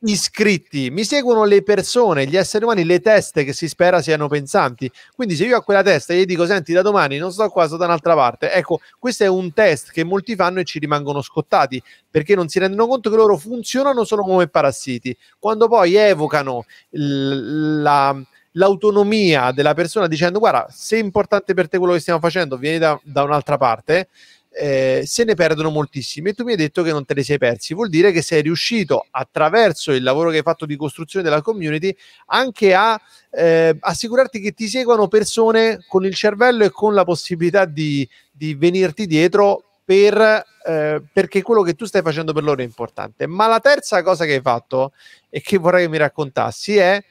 iscritti, mi seguono le persone, gli esseri umani, le teste che si spera siano pensanti. Quindi se io a quella testa gli dico senti da domani non sto qua, sto da un'altra parte, ecco, questo è un test che molti fanno e ci rimangono scottati perché non si rendono conto che loro funzionano solo come parassiti. Quando poi evocano l- la, l'autonomia della persona dicendo guarda se è importante per te quello che stiamo facendo vieni da, da un'altra parte eh, se ne perdono moltissimi e tu mi hai detto che non te li sei persi, vuol dire che sei riuscito attraverso il lavoro che hai fatto di costruzione della community anche a eh, assicurarti che ti seguano persone con il cervello e con la possibilità di, di venirti dietro per, eh, perché quello che tu stai facendo per loro è importante. Ma la terza cosa che hai fatto e che vorrei che mi raccontassi è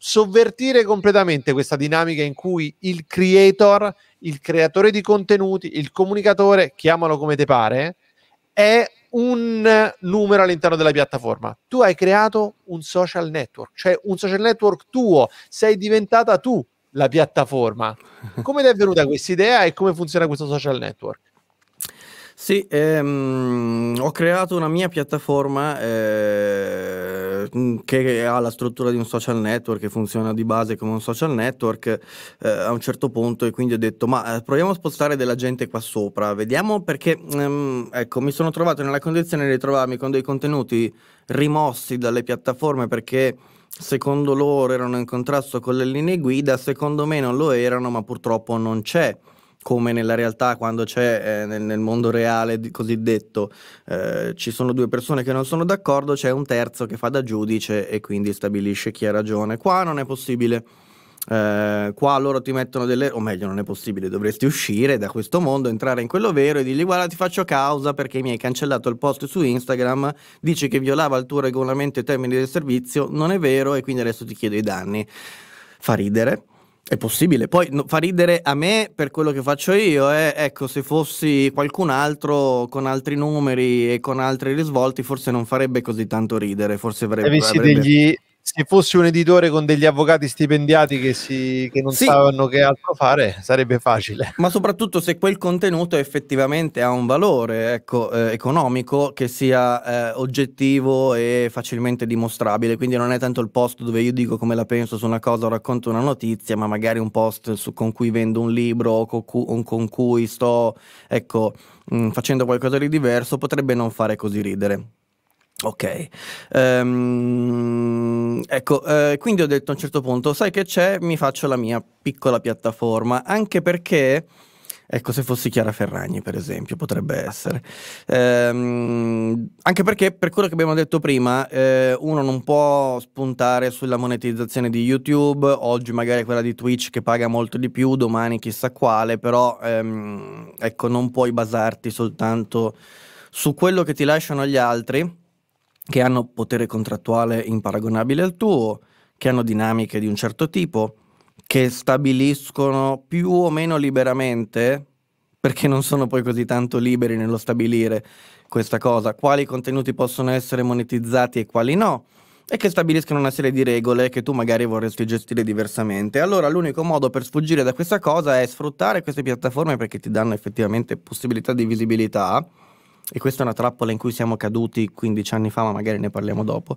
sovvertire completamente questa dinamica in cui il creator, il creatore di contenuti, il comunicatore, chiamalo come te pare, è un numero all'interno della piattaforma. Tu hai creato un social network, cioè un social network tuo, sei diventata tu la piattaforma. Come ti è venuta questa idea e come funziona questo social network? Sì, ehm, ho creato una mia piattaforma eh, che ha la struttura di un social network, e funziona di base come un social network eh, a un certo punto e quindi ho detto ma eh, proviamo a spostare della gente qua sopra, vediamo perché ehm, ecco, mi sono trovato nella condizione di trovarmi con dei contenuti rimossi dalle piattaforme perché secondo loro erano in contrasto con le linee guida, secondo me non lo erano ma purtroppo non c'è come nella realtà quando c'è eh, nel, nel, mondo reale cosiddetto eh, ci sono due persone che non sono d'accordo, c'è un terzo che fa da giudice e quindi stabilisce chi ha ragione. Qua non è possibile. Eh, qua loro ti mettono delle, o meglio, non è possibile, dovresti uscire da questo mondo, entrare in quello vero e dirgli guarda ti faccio causa perché mi hai cancellato il post su Instagram, dici che violava il tuo regolamento e termini del servizio, non è vero e quindi adesso ti chiedo i danni. Fa ridere. È possibile. Poi no, fa ridere a me per quello che faccio io. Eh, ecco, se fossi qualcun altro con altri numeri e con altri risvolti, forse non farebbe così tanto ridere. Forse avrebbe. Se avessi avrebbe... degli se fossi un editore con degli avvocati stipendiati che, si, che non sì. sanno che altro fare, sarebbe facile. Ma soprattutto se quel contenuto effettivamente ha un valore ecco, eh, economico che sia eh, oggettivo e facilmente dimostrabile. Quindi non è tanto il post dove io dico come la penso su una cosa o racconto una notizia, ma magari un post su, con cui vendo un libro o con, cu- o con cui sto ecco, mh, mm, facendo qualcosa di diverso potrebbe non fare così ridere. Ok, um, ecco, eh, quindi ho detto a un certo punto, sai che c'è, mi faccio la mia piccola piattaforma, anche perché, ecco, se fossi Chiara Ferragni, per esempio, potrebbe essere, um, anche perché, per quello che abbiamo detto prima, eh, uno non può spuntare sulla monetizzazione di YouTube, oggi magari quella di Twitch che paga molto di più, domani chissà quale, però, um, ecco, non puoi basarti soltanto su quello che ti lasciano gli altri che hanno potere contrattuale imparagonabile al tuo, che hanno dinamiche di un certo tipo, che stabiliscono più o meno liberamente, perché non sono poi così tanto liberi nello stabilire questa cosa, quali contenuti possono essere monetizzati e quali no, e che stabiliscono una serie di regole che tu magari vorresti gestire diversamente. Allora l'unico modo per sfuggire da questa cosa è sfruttare queste piattaforme perché ti danno effettivamente possibilità di visibilità e questa è una trappola in cui siamo caduti 15 anni fa, ma magari ne parliamo dopo.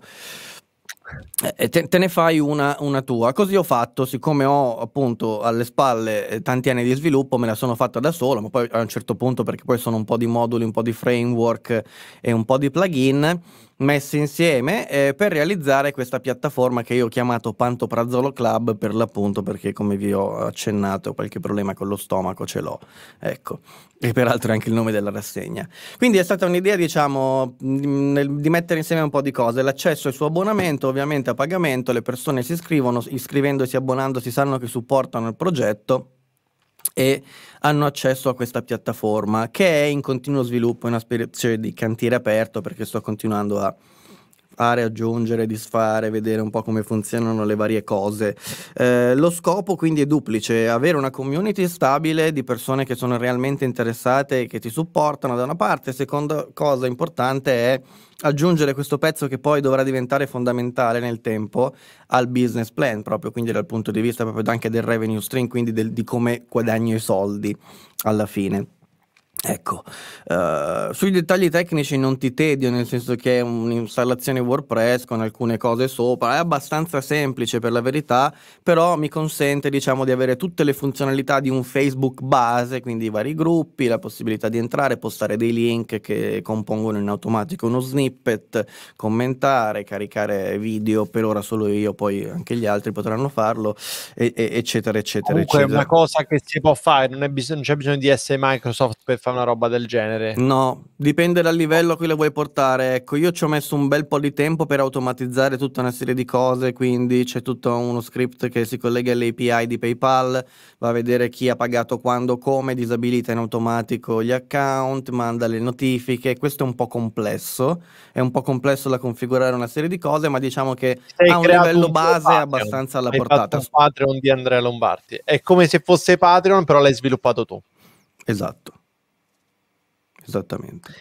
Eh, te, te, ne fai una, una, tua. Così ho fatto, siccome ho appunto alle spalle eh, tanti anni di sviluppo, me la sono fatta da solo, ma poi a un certo punto, perché poi sono un po' di moduli, un po' di framework e un po' di plugin, messi insieme eh, per realizzare questa piattaforma che io ho chiamato Pantoprazzolo Club per l'appunto perché come vi ho accennato qualche problema con lo stomaco ce l'ho ecco e peraltro è anche il nome della rassegna quindi è stata un'idea diciamo mm, di mettere insieme un po' di cose l'accesso e il suo abbonamento ovviamente a pagamento le persone si iscrivono iscrivendosi abbonandosi sanno che supportano il progetto e hanno accesso a questa piattaforma che è in continuo sviluppo, è una specie di cantiere aperto perché sto continuando a fare, aggiungere, disfare, vedere un po' come funzionano le varie cose. Eh, lo scopo quindi è duplice, avere una community stabile di persone che sono realmente interessate e che ti supportano da una parte, seconda cosa importante è aggiungere questo pezzo che poi dovrà diventare fondamentale nel tempo al business plan, proprio quindi dal punto di vista proprio anche del revenue stream, quindi del, di come guadagno i soldi alla fine. Ecco, uh, sui dettagli tecnici non ti tedio, nel senso che è un'installazione WordPress con alcune cose sopra, è abbastanza semplice per la verità, però mi consente diciamo di avere tutte le funzionalità di un Facebook base, quindi i vari gruppi, la possibilità di entrare, postare dei link che compongono in automatico uno snippet, commentare, caricare video, per ora solo io, poi anche gli altri potranno farlo, e, e, eccetera, eccetera. Comunque eccetera. è una cosa che si può fare, non, bisog- non c'è bisogno di essere Microsoft per farlo una roba del genere. No, dipende dal livello a cui la vuoi portare. Ecco, io ci ho messo un bel po' di tempo per automatizzare tutta una serie di cose, quindi c'è tutto uno script che si collega all'API di PayPal, va a vedere chi ha pagato quando, come, disabilita in automatico gli account, manda le notifiche. Questo è un po' complesso, è un po' complesso da configurare una serie di cose, ma diciamo che Sei ha un livello un base Patreon. abbastanza alla Hai portata. Fatto un Patreon di Andrea Lombardi. È come se fosse Patreon, però l'hai sviluppato tu. Esatto. Esattamente.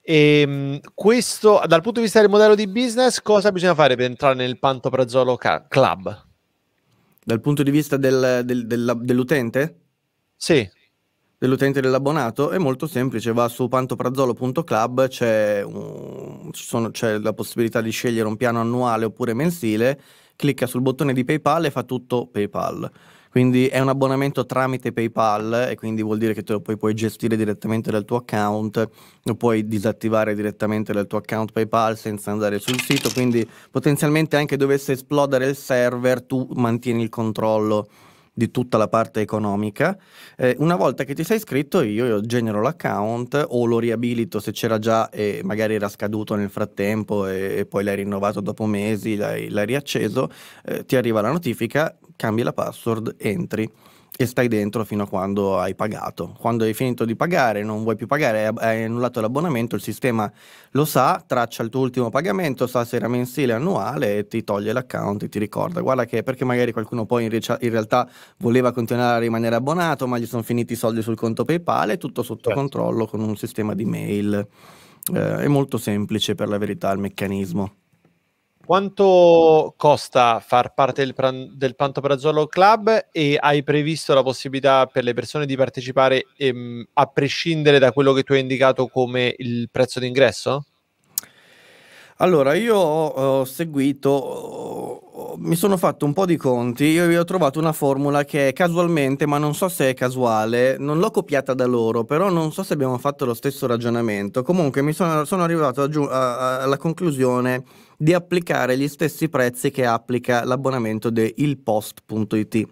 E ehm, questo, dal punto di vista del modello di business, cosa bisogna fare per entrare nel Pantoprazzolo Club? Dal punto di vista del, del, del, dell'utente? Sì. Dell'utente dell'abbonato? È molto semplice, va su pantoprazzolo.club, c'è, un, c'è la possibilità di scegliere un piano annuale oppure mensile, clicca sul bottone di PayPal e fa tutto PayPal quindi è un abbonamento tramite PayPal e quindi vuol dire che te lo puoi, puoi gestire direttamente dal tuo account, lo puoi disattivare direttamente dal tuo account PayPal senza andare sul sito, quindi potenzialmente anche dovesse esplodere il server tu mantieni il controllo di tutta la parte economica. Eh, una volta che ti sei iscritto io, genero l'account o lo riabilito se c'era già e magari era scaduto nel frattempo e, e poi l'hai rinnovato dopo mesi, l'hai, l'hai riacceso, eh, ti arriva la notifica, cambi la password, entri e stai dentro fino a quando hai pagato. Quando hai finito di pagare, non vuoi più pagare, hai annullato l'abbonamento, il sistema lo sa, traccia il tuo ultimo pagamento, sa se era mensile o annuale e ti toglie l'account e ti ricorda. Guarda che perché magari qualcuno poi in, re- in realtà voleva continuare a rimanere abbonato, ma gli sono finiti i soldi sul conto PayPal, è tutto sotto certo. controllo con un sistema di mail. Eh, è molto semplice per la verità il meccanismo. Quanto costa far parte del, pran- del Pantoperazzolo Club e hai previsto la possibilità per le persone di partecipare ehm, a prescindere da quello che tu hai indicato come il prezzo d'ingresso? Allora, io ho seguito, mi sono fatto un po' di conti, io ho trovato una formula che casualmente, ma non so se è casuale, non l'ho copiata da loro, però non so se abbiamo fatto lo stesso ragionamento. Comunque mi sono, sono arrivato giu- a, a, alla conclusione di applicare gli stessi prezzi che applica l'abbonamento di ilpost.it. Okay.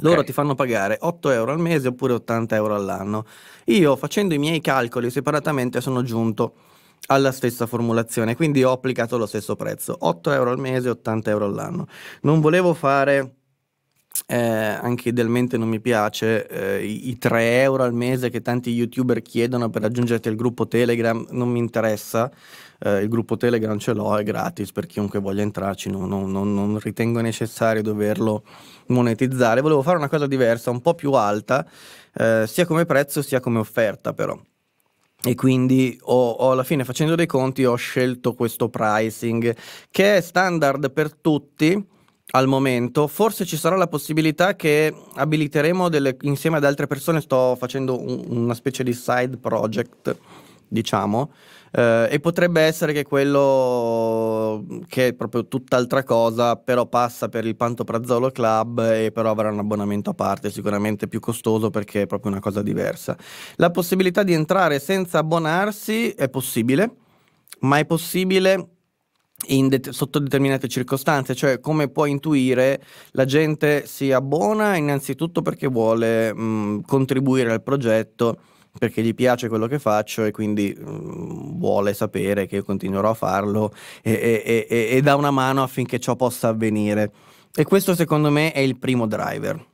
Loro ti fanno pagare 8 euro al mese oppure 80 euro all'anno. Io facendo i miei calcoli separatamente sono giunto alla stessa formulazione, quindi ho applicato lo stesso prezzo, 8 euro al mese, 80 euro all'anno. Non volevo fare eh, anche idealmente non mi piace eh, i 3 euro al mese che tanti youtuber chiedono per raggiungerti al gruppo Telegram non mi interessa eh, il gruppo Telegram ce l'ho, è gratis per chiunque voglia entrarci, non, non, non, non, ritengo necessario doverlo monetizzare volevo fare una cosa diversa, un po' più alta eh, sia come prezzo sia come offerta però e quindi ho, ho, alla fine facendo dei conti ho scelto questo pricing che è standard per tutti al momento. Forse ci sarà la possibilità che abiliteremo delle, insieme ad altre persone, sto facendo un, una specie di side project, diciamo, eh, e potrebbe essere che quello che è proprio tutt'altra cosa, però passa per il Pantoprazzolo Club e però avrà un abbonamento a parte, sicuramente più costoso perché è proprio una cosa diversa. La possibilità di entrare senza abbonarsi è possibile, ma è possibile Det- sotto determinate circostanze, cioè come puoi intuire la gente sia buona innanzitutto perché vuole mh, mm, contribuire al progetto, perché gli piace quello che faccio e quindi mh, mm, vuole sapere che io continuerò a farlo e, e, e, e dà una mano affinché ciò possa avvenire. E questo secondo me è il primo driver.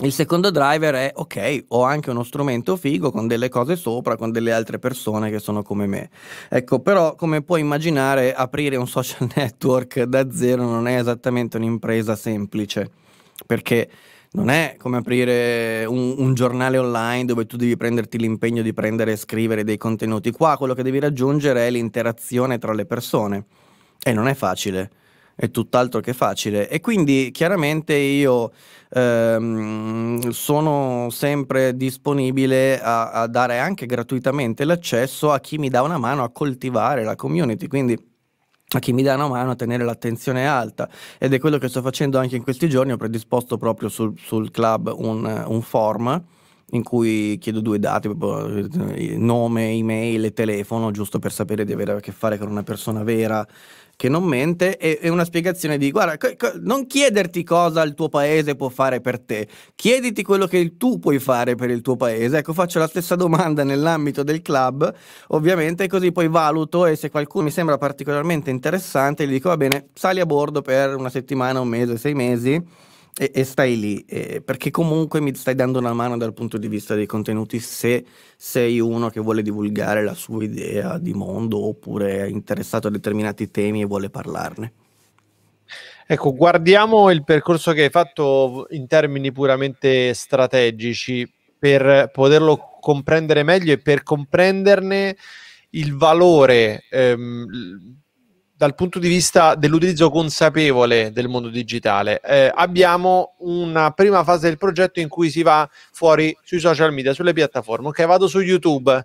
Il secondo driver è ok, ho anche uno strumento figo con delle cose sopra, con delle altre persone che sono come me. Ecco, però come puoi immaginare aprire un social network da zero non è esattamente un'impresa semplice, perché non è come aprire un, un, giornale online dove tu devi prenderti l'impegno di prendere e scrivere dei contenuti. Qua quello che devi raggiungere è l'interazione tra le persone e non è facile è tutt'altro che facile. E quindi chiaramente io ehm, sono sempre disponibile a, a dare anche gratuitamente l'accesso a chi mi dà una mano a coltivare la community. Quindi a chi mi dà una mano a tenere l'attenzione alta ed è quello che sto facendo anche in questi giorni, ho predisposto proprio sul, sul club un, un form in cui chiedo due dati, eh, nome, email e telefono, giusto per sapere di avere a che fare con una persona vera che non mente e, e una spiegazione di guarda, non chiederti cosa il tuo paese può fare per te, chiediti quello che tu puoi fare per il tuo paese. Ecco, faccio la stessa domanda nell'ambito del club, ovviamente, così poi valuto e se qualcuno mi sembra particolarmente interessante, gli dico va bene, sali a bordo per una settimana, un mese, sei mesi e, e stai lì, eh, perché comunque mi stai dando una mano dal punto di vista dei contenuti se sei uno che vuole divulgare la sua idea di mondo oppure è interessato a determinati temi e vuole parlarne. Ecco, guardiamo il percorso che hai fatto in termini puramente strategici per poterlo comprendere meglio e per comprenderne il valore. Ehm, dal punto di vista dell'utilizzo consapevole del mondo digitale. Eh, abbiamo una prima fase del progetto in cui si va fuori sui social media, sulle piattaforme. Ok, vado su YouTube.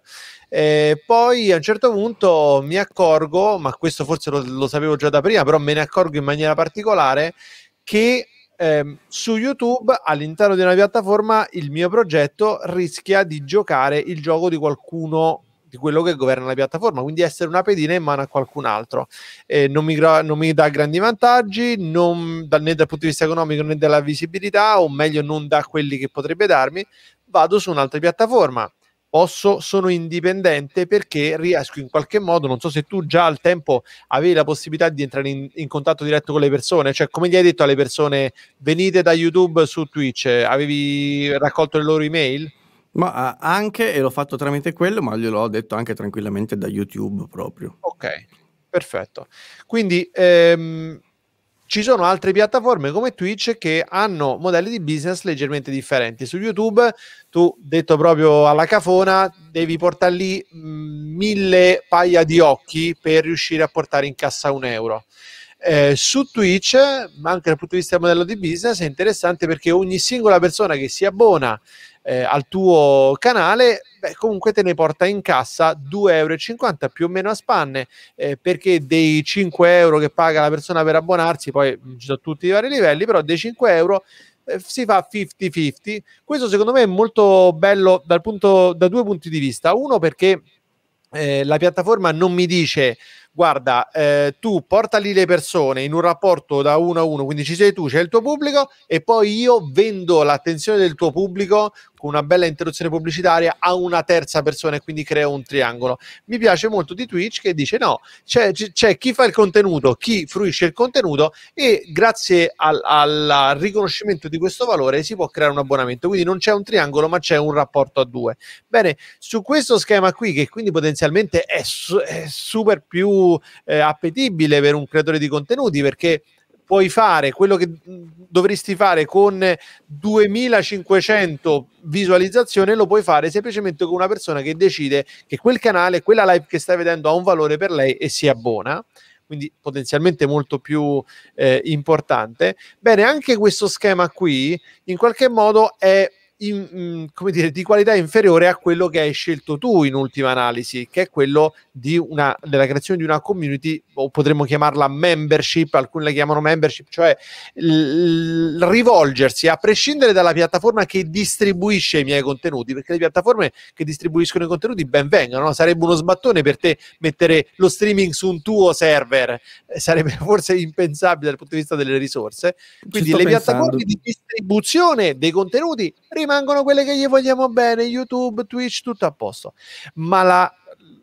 Eh, poi a un certo punto mi accorgo, ma questo forse lo, lo, sapevo già da prima, però me ne accorgo in maniera particolare, che eh, su YouTube all'interno di una piattaforma il mio progetto rischia di giocare il gioco di qualcuno di quello che governa la piattaforma, quindi essere una pedina in mano a qualcun altro. Eh, non, mi gra- non, mi dà grandi vantaggi, non, dal, né dal punto di vista economico né della visibilità, o meglio non da quelli che potrebbe darmi, vado su un'altra piattaforma. Posso, sono indipendente perché riesco in qualche modo, non so se tu già al tempo avevi la possibilità di entrare in, in contatto diretto con le persone, cioè come gli hai detto alle persone venite da YouTube su Twitch, avevi raccolto le loro email? Ma anche, e l'ho fatto tramite quello, ma glielo ho detto anche tranquillamente da YouTube proprio. Ok, perfetto. Quindi ehm, ci sono altre piattaforme come Twitch che hanno modelli di business leggermente differenti. Su YouTube, tu detto proprio alla cafona, devi portare lì mm, mille paia di occhi per riuscire a portare in cassa un euro. Eh, su Twitch, ma anche dal punto di vista del modello di business, è interessante perché ogni singola persona che si abbona eh, al tuo canale, beh, comunque te ne porta in cassa 2,50 euro più o meno a spanne, eh, perché dei 5 euro che paga la persona per abbonarsi, poi ci sono tutti i vari livelli, però dei 5 euro eh, si fa 50-50. Questo secondo me è molto bello dal punto, da due punti di vista. Uno perché eh, la piattaforma non mi dice guarda, eh, tu porta lì le persone in un rapporto da uno a uno, quindi ci sei tu, c'è il tuo pubblico e poi io vendo l'attenzione del tuo pubblico con una bella interruzione pubblicitaria a una terza persona e quindi crea un triangolo. Mi piace molto di Twitch che dice no, c'è, c'è chi fa il contenuto, chi fruisce il contenuto e grazie al, al, riconoscimento di questo valore si può creare un abbonamento. Quindi non c'è un triangolo ma c'è un rapporto a due. Bene, su questo schema qui che quindi potenzialmente è, su, è super più eh, appetibile per un creatore di contenuti perché puoi fare quello che dovresti fare con 2500 visualizzazioni, lo puoi fare semplicemente con una persona che decide che quel canale, quella live che stai vedendo ha un valore per lei e si abbona quindi potenzialmente molto più eh, importante. Bene, anche questo schema qui in qualche modo è in, mm, come dire, di qualità inferiore a quello che hai scelto tu in ultima analisi, che è quello una, della creazione di una community, o potremmo chiamarla membership, alcuni la chiamano membership, cioè l- l- rivolgersi a prescindere dalla piattaforma che distribuisce i miei contenuti, perché le piattaforme che distribuiscono i contenuti ben vengano, sarebbe uno sbattone per te mettere lo streaming su un tuo server, eh, sarebbe forse impensabile dal punto di vista delle risorse, quindi le pensando. piattaforme di distribuzione dei contenuti rimangono rimangono quelle che gli vogliamo bene, YouTube, Twitch, tutto a posto. Ma la,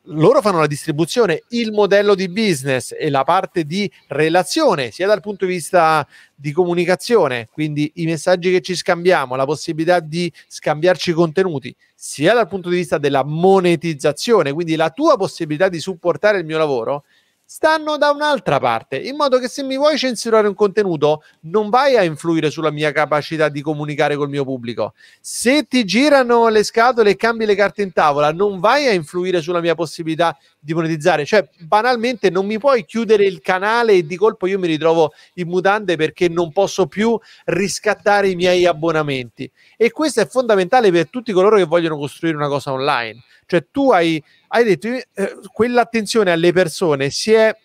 loro fanno la distribuzione, il modello di business e la parte di relazione, sia dal punto di vista di comunicazione, quindi i messaggi che ci scambiamo, la possibilità di scambiarci contenuti, sia dal punto di vista della monetizzazione, quindi la tua possibilità di supportare il mio lavoro, stanno da un'altra parte, in modo che se mi vuoi censurare un contenuto non vai a influire sulla mia capacità di comunicare col mio pubblico. Se ti girano le scatole e cambi le carte in tavola, non vai a influire sulla mia possibilità di monetizzare. Cioè, banalmente non mi puoi chiudere il canale e di colpo io mi ritrovo in mutande perché non posso più riscattare i miei abbonamenti. E questo è fondamentale per tutti coloro che vogliono costruire una cosa online. Cioè, tu hai, hai detto, eh, quell'attenzione alle persone si è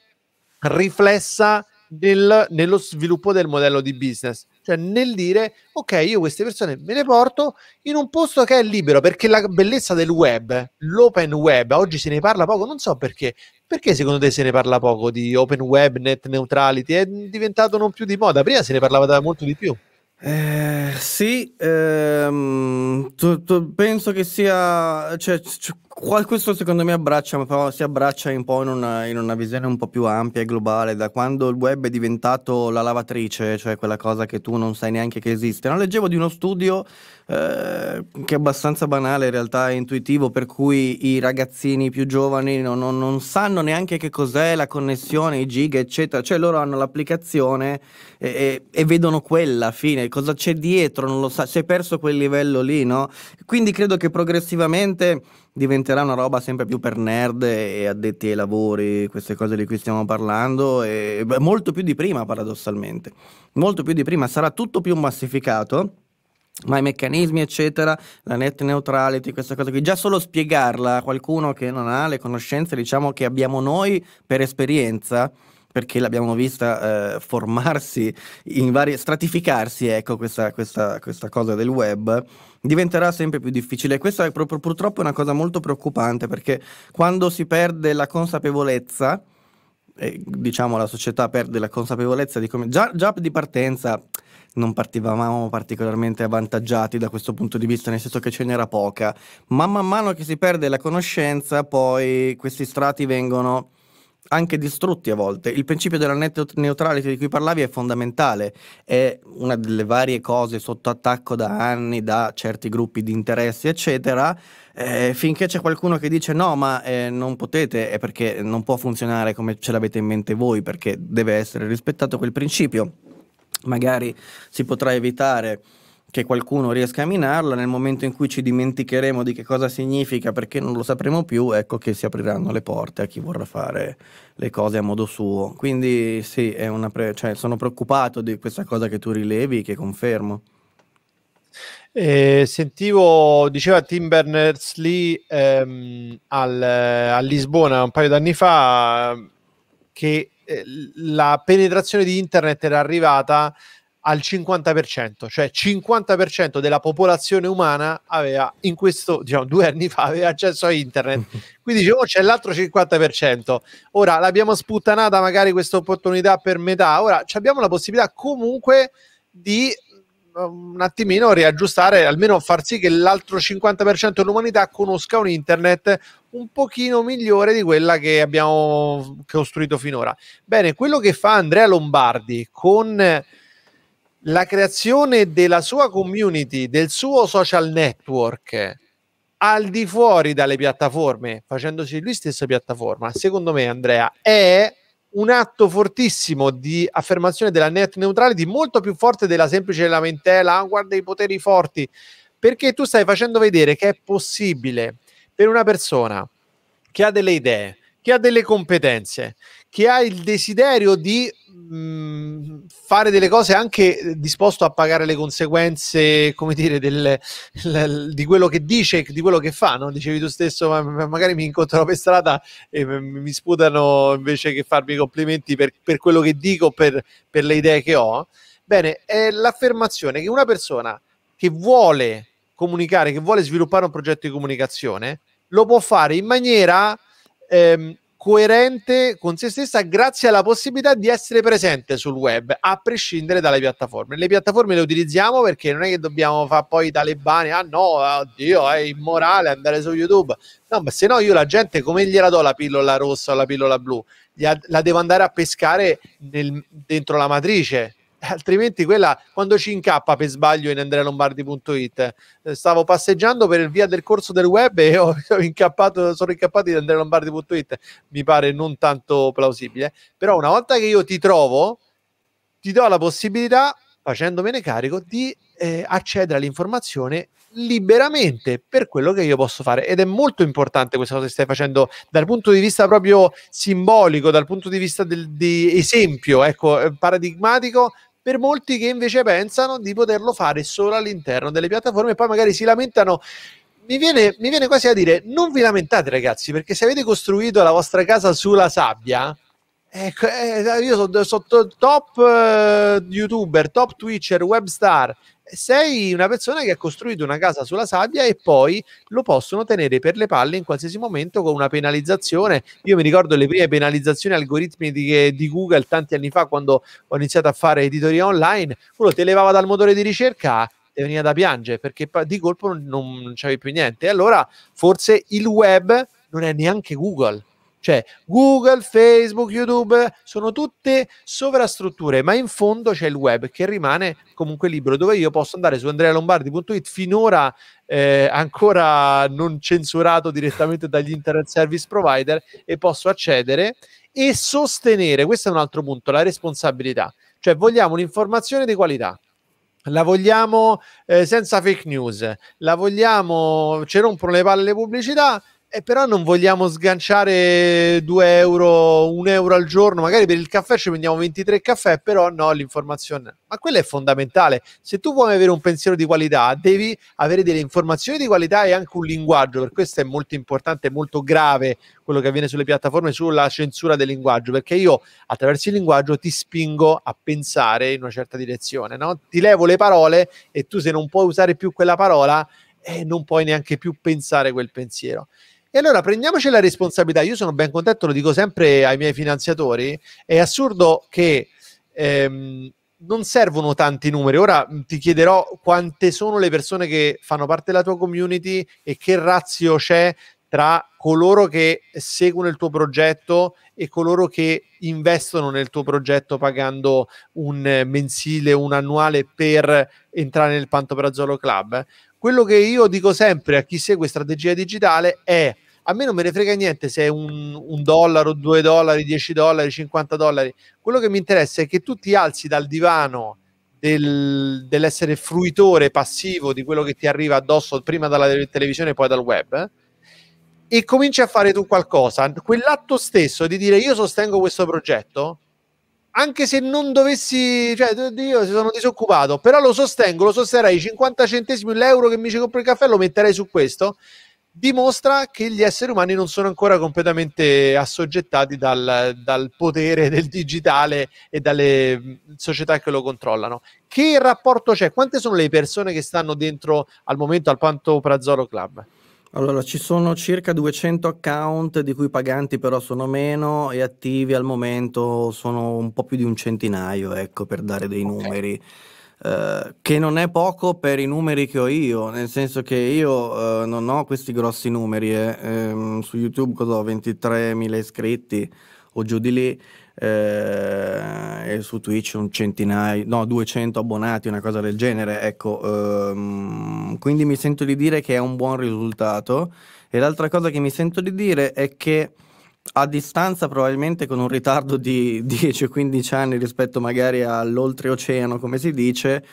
riflessa nel, nello sviluppo del modello di business cioè nel dire ok io queste persone me le porto in un posto che è libero perché la bellezza del web l'open web oggi se ne parla poco non so perché perché secondo te se ne parla poco di open web net neutrality è diventato non più di moda prima se ne parlava da molto di più eh, sì, ehm, tu, tu penso che sia, cioè, questo secondo me abbraccia, però si abbraccia un po' in una, in una, visione un po' più ampia e globale, da quando il web è diventato la lavatrice, cioè quella cosa che tu non sai neanche che esiste. No, leggevo di uno studio eh, che è abbastanza banale, in realtà è intuitivo, per cui i ragazzini più giovani non, non, non sanno neanche che cos'è la connessione, i giga, eccetera. Cioè loro hanno l'applicazione e, e, e vedono quella, fine, cosa c'è dietro, non lo sa, si è perso quel livello lì, no? Quindi credo che progressivamente diventi diventerà una roba sempre più per nerd e addetti ai lavori, queste cose di cui stiamo parlando, e, molto più di prima paradossalmente, molto più di prima, sarà tutto più massificato, ma i meccanismi eccetera, la net neutrality, questa cosa qui, già solo spiegarla a qualcuno che non ha le conoscenze diciamo che abbiamo noi per esperienza, perché l'abbiamo vista eh, formarsi in varie stratificarsi, ecco, questa, questa, questa, cosa del web diventerà sempre più difficile. Questa è pur, purtroppo una cosa molto preoccupante perché quando si perde la consapevolezza, eh, diciamo la società perde la consapevolezza di come già, già di partenza non partivamo particolarmente avvantaggiati da questo punto di vista, nel senso che ce n'era poca, ma man mano che si perde la conoscenza poi questi strati vengono anche distrutti a volte. Il principio della net neutrality di cui parlavi è fondamentale, è una delle varie cose sotto attacco da anni, da certi gruppi di interessi, eccetera, eh, finché c'è qualcuno che dice no, ma eh, non potete, è perché non può funzionare come ce l'avete in mente voi, perché deve essere rispettato quel principio. Magari si potrà evitare che qualcuno riesca a minarla, nel momento in cui ci dimenticheremo di che cosa significa perché non lo sapremo più, ecco che si apriranno le porte a chi vorrà fare le cose a modo suo. Quindi sì, pre- cioè, sono preoccupato di questa cosa che tu rilevi, che confermo. Eh, sentivo, diceva Tim Berners-Lee ehm, al, a Lisbona un paio d'anni fa che eh, la penetrazione di internet era arrivata al 50%, cioè 50% della popolazione umana aveva in questo, diciamo, due anni fa aveva accesso a internet. Quindi dicevo oh, c'è l'altro 50%. Ora l'abbiamo sputtanata magari questa opportunità per metà, ora abbiamo la possibilità comunque di mm, un attimino riaggiustare, almeno far sì che l'altro 50% dell'umanità conosca un internet un pochino migliore di quella che abbiamo costruito finora. Bene, quello che fa Andrea Lombardi con la creazione della sua community, del suo social network al di fuori dalle piattaforme, facendosi lui stesso piattaforma, secondo me Andrea è un atto fortissimo di affermazione della net neutrality molto più forte della semplice lamentela, ah, guarda i poteri forti, perché tu stai facendo vedere che è possibile per una persona che ha delle idee, che ha delle competenze, che ha il desiderio di mh, mm, fare delle cose anche disposto a pagare le conseguenze, come dire, del, l, di quello che dice, di quello che fa, no? Dicevi tu stesso, ma, ma magari mi incontrano per strada e mi, mi sputano invece che farmi complimenti per, per quello che dico, per, per le idee che ho. Bene, è l'affermazione che una persona che vuole comunicare, che vuole sviluppare un progetto di comunicazione, lo può fare in maniera ehm, coerente con se stessa grazie alla possibilità di essere presente sul web, a prescindere dalle piattaforme. Le piattaforme le utilizziamo perché non è che dobbiamo fare poi i talebani, ah no, oddio, è immorale andare su YouTube. No, ma se no io la gente come gliela do la pillola rossa o la pillola blu? La devo andare a pescare nel, dentro la matrice altrimenti quella quando ci incappa per sbaglio in andrealombardi.it eh, stavo passeggiando per il via del corso del web e ho, ho incappato, sono incappato in andrealombardi.it mi pare non tanto plausibile però una volta che io ti trovo ti do la possibilità facendomene carico di eh, accedere all'informazione liberamente per quello che io posso fare ed è molto importante questa cosa che stai facendo dal punto di vista proprio simbolico dal punto di vista del, di esempio ecco eh, paradigmatico per molti che invece pensano di poterlo fare solo all'interno delle piattaforme e poi magari si lamentano. Mi viene, mi viene quasi a dire, non vi lamentate ragazzi, perché se avete costruito la vostra casa sulla sabbia, Ecco, eh, io sono so top eh, youtuber, top twitcher, web star. Sei una persona che ha costruito una casa sulla sabbia e poi lo possono tenere per le palle in qualsiasi momento con una penalizzazione. Io mi ricordo le prime penalizzazioni algoritmiche eh, di, Google tanti anni fa quando ho iniziato a fare editoria online. Uno te levava dal motore di ricerca e veniva da piangere perché di colpo non, non c'avevi più niente. E allora forse il web non è neanche Google cioè Google, Facebook, YouTube sono tutte sovrastrutture, ma in fondo c'è il web che rimane comunque libero, dove io posso andare su andrealombardi.it finora eh, ancora non censurato direttamente dagli internet service provider e posso accedere e sostenere, questo è un altro punto, la responsabilità. Cioè vogliamo un'informazione di qualità, la vogliamo eh, senza fake news, la vogliamo, ci rompono le palle pubblicità, e eh, però non vogliamo sganciare 2 euro, 1 euro al giorno, magari per il caffè ci prendiamo 23 caffè, però no, l'informazione. Ma quella è fondamentale. Se tu vuoi avere un pensiero di qualità, devi avere delle informazioni di qualità e anche un linguaggio. Per questo è molto importante, molto grave quello che avviene sulle piattaforme sulla censura del linguaggio, perché io attraverso il linguaggio ti spingo a pensare in una certa direzione, no? Ti levo le parole e tu se non puoi usare più quella parola, eh, non puoi neanche più pensare quel pensiero. E allora prendiamoci la responsabilità. Io sono ben contento, lo dico sempre ai miei finanziatori. È assurdo che ehm, non servono tanti numeri. Ora ti chiederò quante sono le persone che fanno parte della tua community e che razio c'è tra coloro che seguono il tuo progetto e coloro che investono nel tuo progetto pagando un mensile, un annuale per entrare nel Pantoperazzolo Club. Quello che io dico sempre a chi segue strategia digitale è a me non me ne frega niente se è un, un, dollaro, due dollari, dieci dollari, cinquanta dollari. Quello che mi interessa è che tu ti alzi dal divano del, dell'essere fruitore passivo di quello che ti arriva addosso prima dalla televisione e poi dal web eh, e cominci a fare tu qualcosa. Quell'atto stesso di dire io sostengo questo progetto, anche se non dovessi, cioè io sono disoccupato, però lo sostengo, lo sosterrei 50 centesimi l'euro che mi ci compro il caffè, lo metterei su questo dimostra che gli esseri umani non sono ancora completamente assoggettati dal, dal, potere del digitale e dalle società che lo controllano. Che rapporto c'è? Quante sono le persone che stanno dentro al momento al Pantoprazolo Club? Allora, ci sono circa 200 account, di cui paganti però sono meno e attivi al momento sono un po' più di un centinaio, ecco, per dare dei okay. numeri. Eh, che non è poco per i numeri che ho io, nel senso che io uh, non ho questi grossi numeri, eh. ehm, su YouTube cosa ho 23.000 iscritti o giù di lì, eh, e su Twitch un centinaio, no 200 abbonati, una cosa del genere, ecco, ehm, quindi mi sento di dire che è un buon risultato e l'altra cosa che mi sento di dire è che a distanza probabilmente con un ritardo di 10-15 anni rispetto magari all'oltreoceano, come si dice,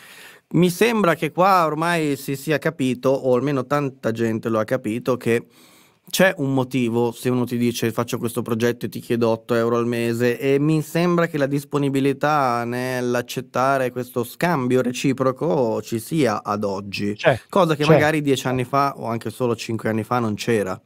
mi sembra che qua ormai si sia capito, o almeno tanta gente lo ha capito, che c'è un motivo se uno ti dice faccio questo progetto e ti chiedo 8 euro al mese e mi sembra che la disponibilità nell'accettare questo scambio reciproco ci sia ad oggi, cosa che magari 10 anni fa o anche solo 5 anni fa non c'era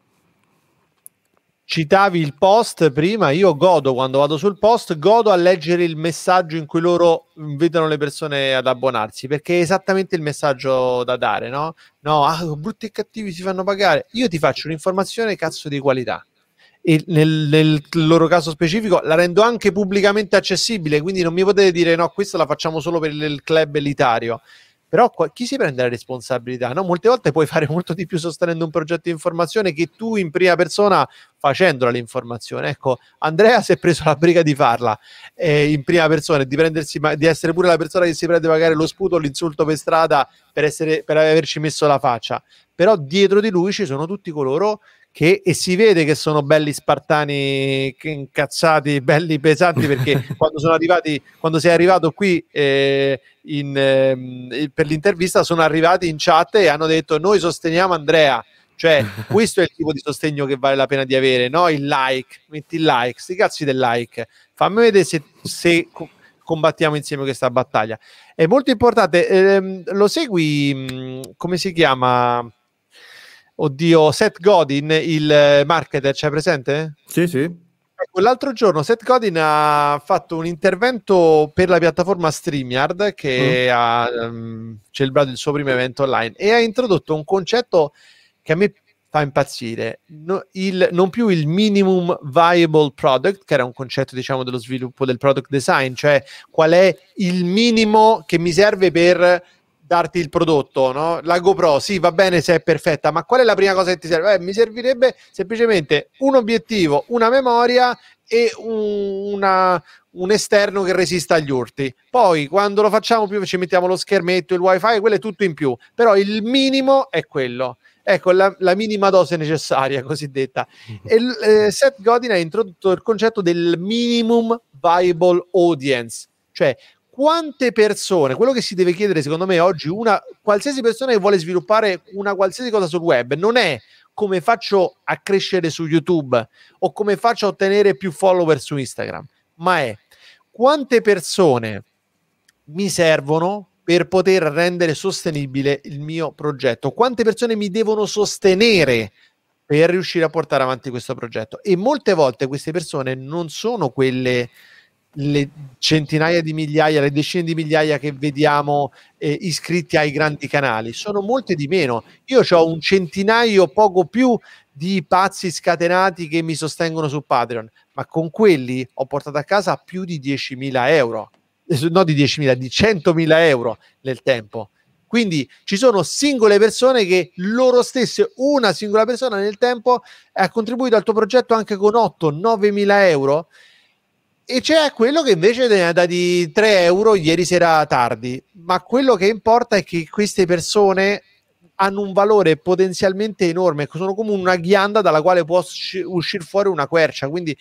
citavi il post prima, io godo quando vado sul post, godo a leggere il messaggio in cui loro invitano le persone ad abbonarsi, perché è esattamente il messaggio da dare, no? No, ah, brutti e cattivi si fanno pagare. Io ti faccio un'informazione cazzo di qualità. E nel, nel loro caso specifico la rendo anche pubblicamente accessibile, quindi non mi potete dire no, questa la facciamo solo per il club elitario però chi si prende la responsabilità? No? Molte volte puoi fare molto di più sostenendo un progetto di informazione che tu in prima persona facendola l'informazione. Ecco, Andrea si è preso la briga di farla eh, in prima persona, di, prendersi, di essere pure la persona che si prende magari lo sputo, l'insulto per strada per, essere, per averci messo la faccia. Però dietro di lui ci sono tutti coloro che, e si vede che sono belli spartani incazzati, belli pesanti perché quando sono arrivati, quando sei arrivato qui eh, in, eh, per l'intervista sono arrivati in chat e hanno detto noi sosteniamo Andrea, cioè questo è il tipo di sostegno che vale la pena di avere, no? Il like, metti il like, sti cazzi del like, fammi vedere se, se combattiamo insieme questa battaglia. È molto importante, ehm, lo segui, mh, mm, come si chiama? oddio, Seth Godin, il eh, marketer, c'è presente? Sì, sì. Ecco, l'altro giorno Seth Godin ha fatto un intervento per la piattaforma StreamYard che mm. ha um, celebrato il suo primo evento online e ha introdotto un concetto che a me fa impazzire, no, il, non più il minimum viable product, che era un concetto diciamo dello sviluppo del product design, cioè qual è il minimo che mi serve per darti il prodotto, no? La GoPro, sì, va bene se è perfetta, ma qual è la prima cosa che ti serve? Eh, mi servirebbe semplicemente un obiettivo, una memoria e un, una, un esterno che resista agli urti. Poi quando lo facciamo più ci mettiamo lo schermetto, il wifi, quello è tutto in più, però il minimo è quello. Ecco, la, la minima dose necessaria, cosiddetta. E, eh, Seth Godin ha introdotto il concetto del minimum viable audience, cioè quante persone, quello che si deve chiedere secondo me oggi, una qualsiasi persona che vuole sviluppare una qualsiasi cosa sul web, non è come faccio a crescere su YouTube o come faccio a ottenere più follower su Instagram, ma è quante persone mi servono per poter rendere sostenibile il mio progetto, quante persone mi devono sostenere per riuscire a portare avanti questo progetto e molte volte queste persone non sono quelle le centinaia di migliaia, le decine di migliaia che vediamo eh, iscritti ai grandi canali, sono molte di meno. Io ho un centinaio, poco più, di pazzi scatenati che mi sostengono su Patreon, ma con quelli ho portato a casa più di 10.000 euro, eh, no di 10.000, di 100.000 euro nel tempo. Quindi ci sono singole persone che loro stesse, una singola persona nel tempo, ha contribuito al tuo progetto anche con 8-9 mila euro e c'è quello che invece ne è da di 3 euro ieri sera tardi. Ma quello che importa è che queste persone hanno un valore potenzialmente enorme, sono come una ghianda dalla quale può uscire fuori una quercia. Quindi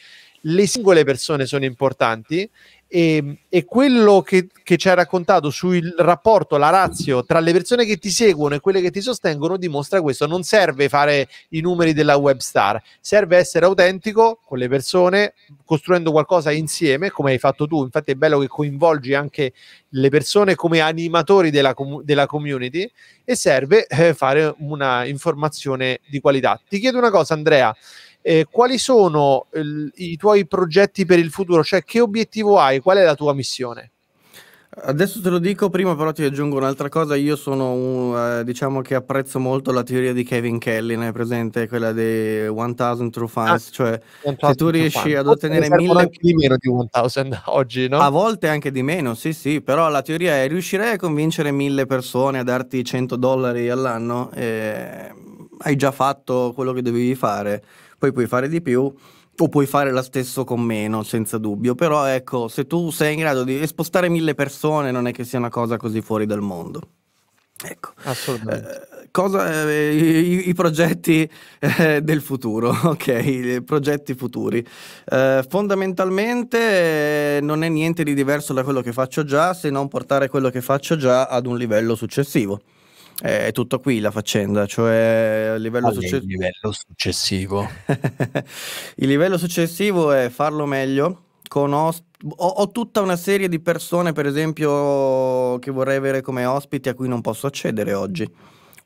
le singole persone sono importanti e, e quello che, che, ci hai raccontato sul rapporto, la razio tra le persone che ti seguono e quelle che ti sostengono dimostra questo. Non serve fare i numeri della web star, serve essere autentico con le persone, costruendo qualcosa insieme, come hai fatto tu. Infatti è bello che coinvolgi anche le persone come animatori della, com- della community e serve eh, fare una informazione di qualità. Ti chiedo una cosa, Andrea eh, quali sono il, i tuoi progetti per il futuro? Cioè, che obiettivo hai? Qual è la tua missione? Adesso te lo dico, prima però ti aggiungo un'altra cosa, io sono un, eh, diciamo che apprezzo molto la teoria di Kevin Kelly, ne è presente quella dei 1000 True Fans, ah, cioè se tu riesci ad ottenere Forse mille... anche di meno di 1000 oggi, no? A volte anche di meno, sì sì, però la teoria è riuscirei a convincere mille persone a darti 100 dollari all'anno, eh, hai già fatto quello che dovevi fare poi puoi fare di più o puoi fare la stessa con meno, senza dubbio, però ecco, se tu sei in grado di spostare mille persone non è che sia una cosa così fuori dal mondo. Ecco. Assolutamente. Eh, cosa, eh, i, i, progetti eh, del futuro, ok, i progetti futuri. Eh, fondamentalmente eh, non è niente di diverso da quello che faccio già, se non portare quello che faccio già ad un livello successivo è tutto qui la faccenda, cioè a livello, succe- il livello successivo. il livello successivo è farlo meglio. Con os- ho, ho, tutta una serie di persone, per esempio, che vorrei avere come ospiti a cui non posso accedere oggi.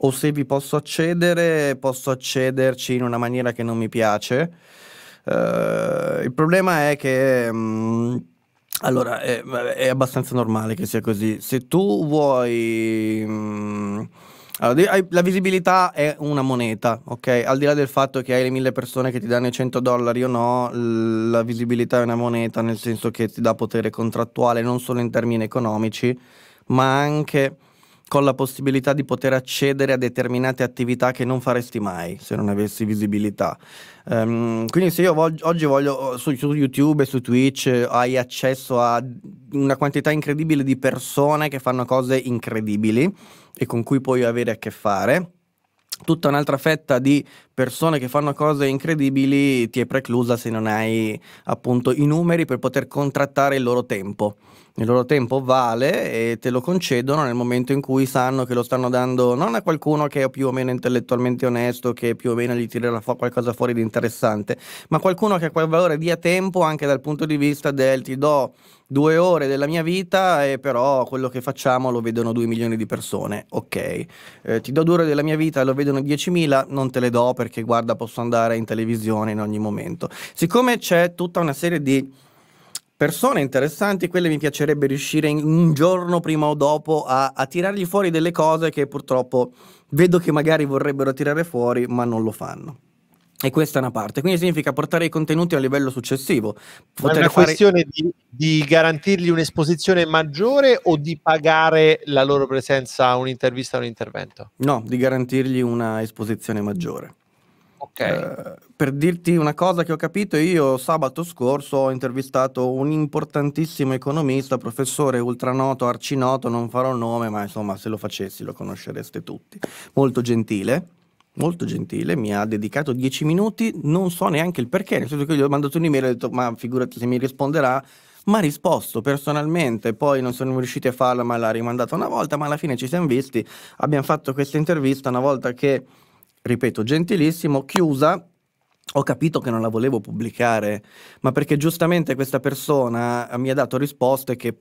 O se vi posso accedere, posso accederci in una maniera che non mi piace. Uh, il problema è che... Mh, mm, allora, eh, è, è, abbastanza normale che sia così. Se tu vuoi... Mm, allora, la visibilità è una moneta, ok? Al di là del fatto che hai le mille persone che ti danno i 100 dollari o no, la visibilità è una moneta nel senso che ti dà potere contrattuale non solo in termini economici, ma anche con la possibilità di poter accedere a determinate attività che non faresti mai se non avessi visibilità. Um, quindi se io vog- oggi voglio oh, su, su YouTube e su Twitch eh, hai accesso a una quantità incredibile di persone che fanno cose incredibili e con cui puoi avere a che fare tutta un'altra fetta di persone che fanno cose incredibili ti è preclusa se non hai appunto i numeri per poter contrattare il loro tempo il loro tempo vale e te lo concedono nel momento in cui sanno che lo stanno dando non a qualcuno che è più o meno intellettualmente onesto, che più o meno gli tirerà fu- qualcosa fuori di interessante, ma qualcuno che ha quel valore dia tempo anche dal punto di vista del ti do due ore della mia vita e però quello che facciamo lo vedono due milioni di persone, ok. Eh, ti do due ore della mia vita e lo vedono 10.000, non te le do perché guarda posso andare in televisione in ogni momento. Siccome c'è tutta una serie di persone interessanti, quelle mi piacerebbe riuscire in, un giorno prima o dopo a, a tirargli fuori delle cose che purtroppo vedo che magari vorrebbero tirare fuori, ma non lo fanno. E questa è una parte, quindi significa portare i contenuti a livello successivo. Ma è una fare... questione di, di, garantirgli un'esposizione maggiore o di pagare la loro presenza a un'intervista o un intervento? No, di garantirgli una esposizione maggiore. Ok. Uh, per dirti una cosa che ho capito, io sabato scorso ho intervistato un importantissimo economista, professore ultranoto, arcinoto, non farò nome, ma insomma se lo facessi lo conoscereste tutti. Molto gentile, molto gentile, mi ha dedicato dieci minuti, non so neanche il perché, nel senso che gli ho mandato un'email e ho detto ma figurati se mi risponderà, ma ha risposto personalmente, poi non sono riusciti a farla ma l'ha rimandata una volta, ma alla fine ci siamo visti, abbiamo fatto questa intervista una volta che... Ripeto, gentilissimo, chiusa, ho capito che non la volevo pubblicare, ma perché giustamente questa persona eh, mi ha dato risposte che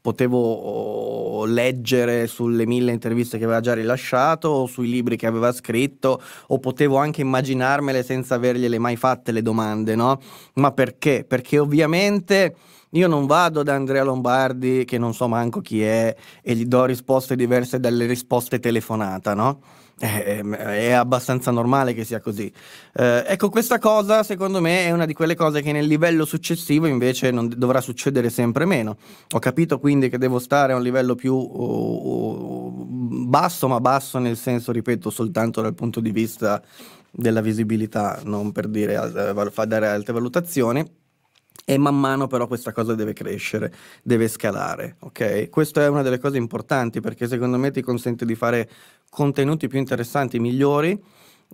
potevo oh, leggere sulle mille interviste che aveva già rilasciato o sui libri che aveva scritto o potevo anche immaginarmele senza avergliele mai fatte le domande, no? Ma perché? Perché ovviamente... Io non vado da Andrea Lombardi, che non so manco chi è, e gli do risposte diverse dalle risposte telefonata, no? Eh, ehm, è, abbastanza normale che sia così. Eh, ecco, questa cosa secondo me è una di quelle cose che nel livello successivo invece non dovrà succedere sempre meno. Ho capito quindi che devo stare a un livello più oh, basso, ma basso nel senso, ripeto, soltanto dal punto di vista della visibilità, non per dire, dare alte valutazioni e man mano però questa cosa deve crescere, deve scalare, ok? Questa è una delle cose importanti perché secondo me ti consente di fare contenuti più interessanti, migliori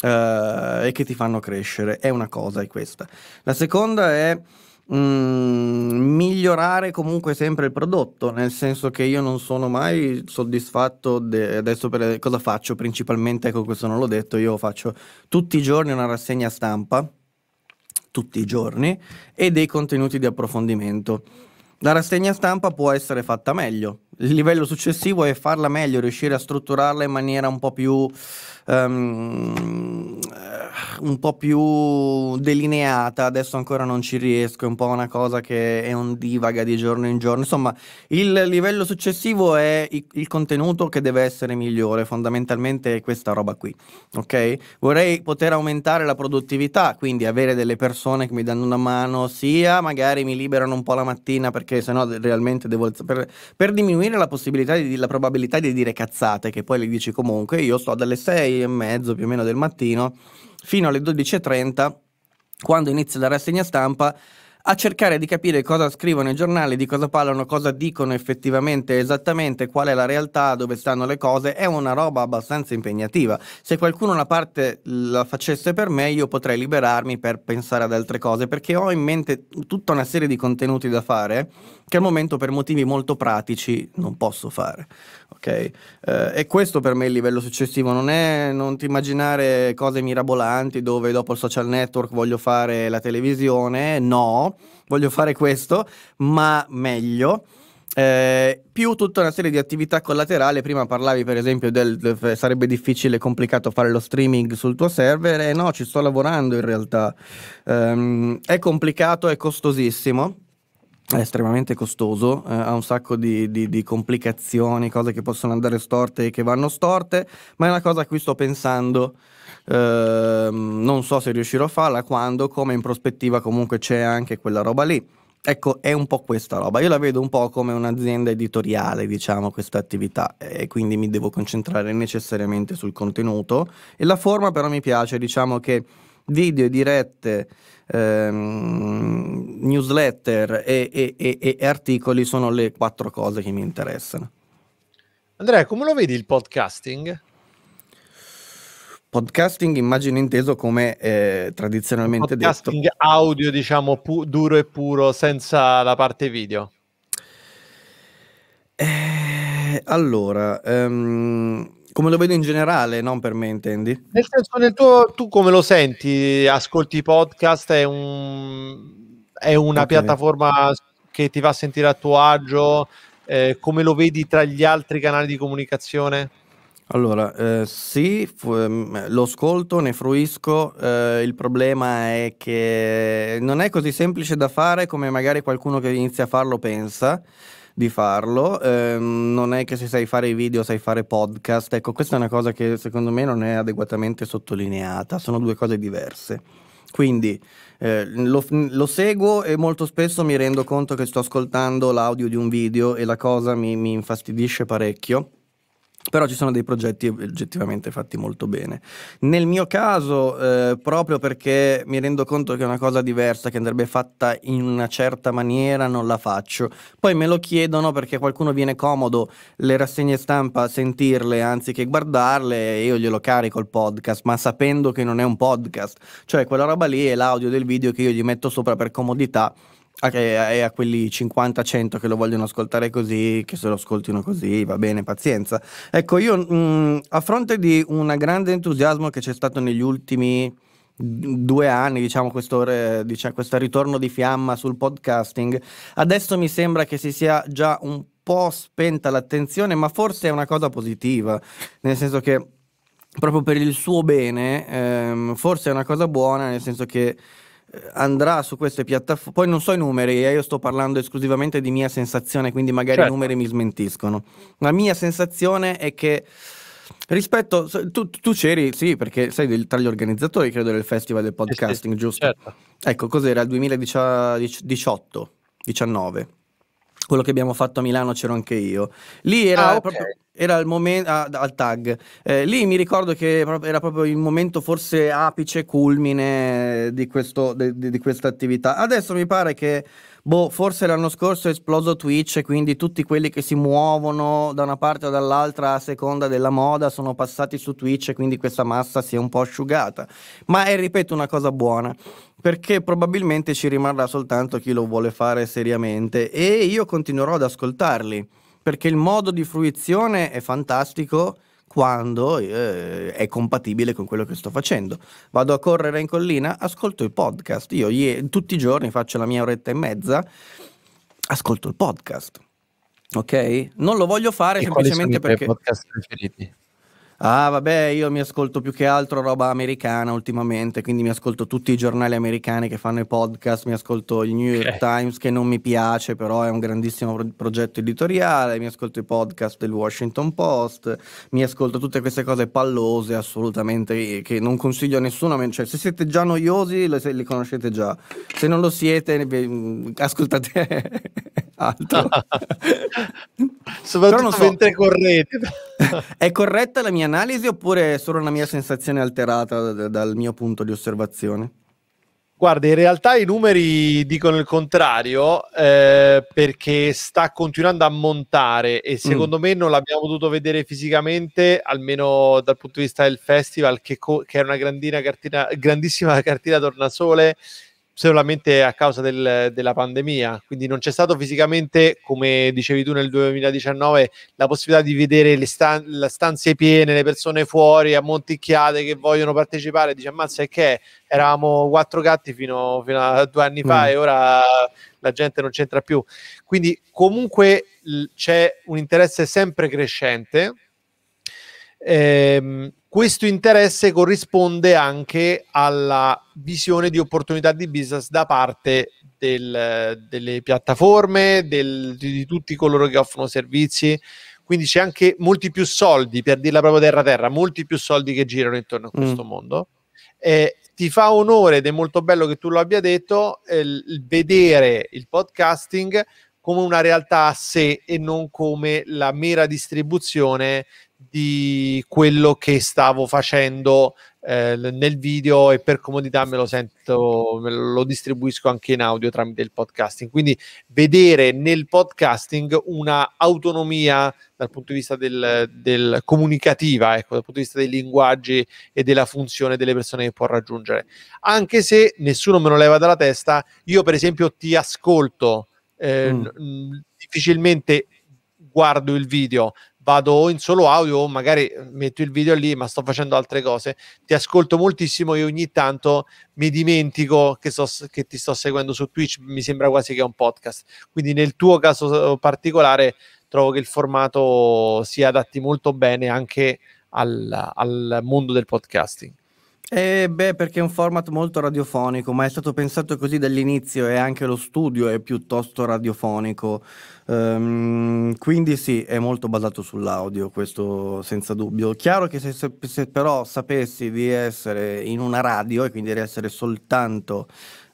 eh, e che ti fanno crescere, è una cosa è questa. La seconda è mh, mm, migliorare comunque sempre il prodotto, nel senso che io non sono mai soddisfatto de- adesso per cosa faccio, principalmente, ecco questo non l'ho detto, io faccio tutti i giorni una rassegna stampa tutti i giorni e dei contenuti di approfondimento. La rassegna stampa può essere fatta meglio. Il livello successivo è farla meglio, riuscire a strutturarla in maniera un po' più um, un po' più delineata, adesso ancora non ci riesco, è un po' una cosa che è un divaga di giorno in giorno, insomma il livello successivo è il contenuto che deve essere migliore, fondamentalmente è questa roba qui, ok? Vorrei poter aumentare la produttività, quindi avere delle persone che mi danno una mano, sia magari mi liberano un po' la mattina perché sennò realmente devo... Per, per diminuire la possibilità, di, la probabilità di dire cazzate, che poi le dici comunque, io sto dalle 6 e mezzo più o meno del mattino fino alle 12.30 quando inizia la rassegna stampa a cercare di capire cosa scrivono i giornali, di cosa parlano, cosa dicono effettivamente, esattamente, qual è la realtà, dove stanno le cose, è una roba abbastanza impegnativa. Se qualcuno una parte la facesse per me, io potrei liberarmi per pensare ad altre cose, perché ho in mente tutta una serie di contenuti da fare che al momento per motivi molto pratici non posso fare. Okay? Eh, e questo per me è il livello successivo, non è non ti immaginare cose mirabolanti dove dopo il social network voglio fare la televisione, no, voglio fare questo, ma meglio. Eh, più tutta una serie di attività collaterali. Prima parlavi, per esempio, del, del eh, sarebbe difficile e complicato fare lo streaming sul tuo server. E eh, no, ci sto lavorando in realtà. Um, è complicato, è costosissimo è estremamente costoso, eh, ha un sacco di, di, di, complicazioni, cose che possono andare storte e che vanno storte, ma è una cosa a cui sto pensando. Eh, non so se riuscirò a farla, quando, come in prospettiva comunque c'è anche quella roba lì. Ecco, è un po' questa roba. Io la vedo un po' come un'azienda editoriale, diciamo, questa attività, eh, e quindi mi devo concentrare necessariamente sul contenuto. E la forma però mi piace, diciamo che video dirette, ehm, newsletter e, e, e, e articoli sono le quattro cose che mi interessano. Andrea, come lo vedi il podcasting? Podcasting immagino inteso come eh, tradizionalmente podcasting detto. audio, diciamo, pu- duro e puro, senza la parte video. Eh, allora, um, come lo vedo in generale, non per me, intendi? Nel senso, nel tuo, tu come lo senti? Ascolti i podcast? È, un, è una okay. piattaforma che ti fa sentire a tuo agio? Eh, come lo vedi tra gli altri canali di comunicazione? Allora, eh, sì, f- mm, lo ascolto, ne fruisco, eh, il problema è che non è così semplice da fare come magari qualcuno che inizia a farlo pensa, di farlo. Eh, non è che se sai fare i video sai fare podcast. Ecco, questa è una cosa che secondo me non è adeguatamente sottolineata. Sono due cose diverse. Quindi eh, lo, lo, seguo e molto spesso mi rendo conto che sto ascoltando l'audio di un video e la cosa mi, mi infastidisce parecchio però ci sono dei progetti oggettivamente fatti molto bene. Nel mio caso, eh, proprio perché mi rendo conto che è una cosa diversa, che andrebbe fatta in una certa maniera, non la faccio. Poi me lo chiedono perché qualcuno viene comodo le rassegne stampa a sentirle anziché guardarle e io glielo carico il podcast, ma sapendo che non è un podcast, cioè quella roba lì è l'audio del video che io gli metto sopra per comodità Ah, e a, a quelli 50-100 che lo vogliono ascoltare così, che se lo ascoltino così, va bene, pazienza. Ecco, io mh, mm, a fronte di un grande entusiasmo che c'è stato negli ultimi due anni, diciamo questo, diciamo, questo ritorno di fiamma sul podcasting, adesso mi sembra che si sia già un po' spenta l'attenzione, ma forse è una cosa positiva, nel senso che proprio per il suo bene, ehm, forse è una cosa buona, nel senso che andrà su queste piattaforme. Poi non so i numeri, eh, io sto parlando esclusivamente di mia sensazione, quindi magari certo. i numeri mi smentiscono. La mia sensazione è che rispetto. Tu, tu c'eri, sì, perché sei del, tra gli organizzatori, credo, del Festival del Podcasting, sì, sì, giusto? Certo. Ecco, cos'era il 2018? 19? quello che abbiamo fatto a Milano c'ero anche io. Lì era ah, okay. proprio era il momento ah, al tag. Eh, lì mi ricordo che era proprio il momento forse apice, culmine di, questo, di, di questa attività. Adesso mi pare che Boh, forse l'anno scorso è esploso Twitch e quindi tutti quelli che si muovono da una parte o dall'altra a seconda della moda sono passati su Twitch e quindi questa massa si è un po' asciugata. Ma è, ripeto, una cosa buona perché probabilmente ci rimarrà soltanto chi lo vuole fare seriamente e io continuerò ad ascoltarli perché il modo di fruizione è fantastico quando eh, è compatibile con quello che sto facendo. Vado a correre in collina, ascolto il podcast. Io ie- tutti i giorni faccio la mia oretta e mezza, ascolto il podcast. Ok? Non lo voglio fare e semplicemente perché... podcast preferiti? Ah, vabbè, io mi ascolto più che altro roba americana ultimamente, quindi mi ascolto tutti i giornali americani che fanno i podcast, mi ascolto il New York okay. Times che non mi piace, però è un grandissimo pro- progetto editoriale, mi ascolto i podcast del Washington Post, mi ascolto tutte queste cose pallose assolutamente che non consiglio a nessuno, cioè se siete già noiosi li conoscete già, se non lo siete ascoltate altro. Soprattutto so, mentre correte. è corretta la mia analisi oppure è solo una mia sensazione alterata d- dal mio punto di osservazione? Guarda, in realtà i numeri dicono il contrario eh, perché sta continuando a montare e mm. secondo mm. me non l'abbiamo potuto vedere fisicamente, almeno dal punto di vista del festival, che, co- che è una cartina, grandissima cartina tornasole solamente a causa del, della pandemia, quindi non c'è stato fisicamente, come dicevi tu nel 2019, la possibilità di vedere le, stan- le stanze piene, le persone fuori, ammonticchiate che vogliono partecipare, dice diciamo, ammazza è che eravamo quattro gatti fino, fino a due anni fa mm. e ora la gente non c'entra più. Quindi comunque l- c'è un interesse sempre crescente. Ehm, questo interesse corrisponde anche alla visione di opportunità di business da parte del, delle piattaforme, del, di, di tutti coloro che offrono servizi. Quindi c'è anche molti più soldi, per dirla proprio terra-terra, molti più soldi che girano intorno a mm. questo mm. mondo. Eh, ti fa onore ed è molto bello che tu lo abbia detto, eh, il vedere il podcasting come una realtà a sé e non come la mera distribuzione di quello che stavo facendo eh, nel video e per comodità me lo sento, me lo distribuisco anche in audio tramite il podcasting. Quindi vedere nel podcasting una autonomia dal punto di vista del, del comunicativa, ecco, dal punto di vista dei linguaggi e della funzione delle persone che può raggiungere. Anche se nessuno me lo leva dalla testa, io per esempio ti ascolto. Eh, mm. difficilmente guardo il video, vado in solo audio o magari eh, metto il video lì ma sto facendo altre cose, ti ascolto moltissimo e ogni tanto mi dimentico che, so, che ti sto seguendo su Twitch, mi sembra quasi che è un podcast. Quindi nel tuo caso eh, particolare trovo che il formato si adatti molto bene anche al, al mondo del podcasting. Eh beh, perché è un format molto radiofonico, ma è stato pensato così dall'inizio e anche lo studio è piuttosto radiofonico. Um, quindi sì, è molto basato sull'audio, questo senza dubbio. Chiaro che se, se, se però sapessi di essere in una radio e quindi di essere soltanto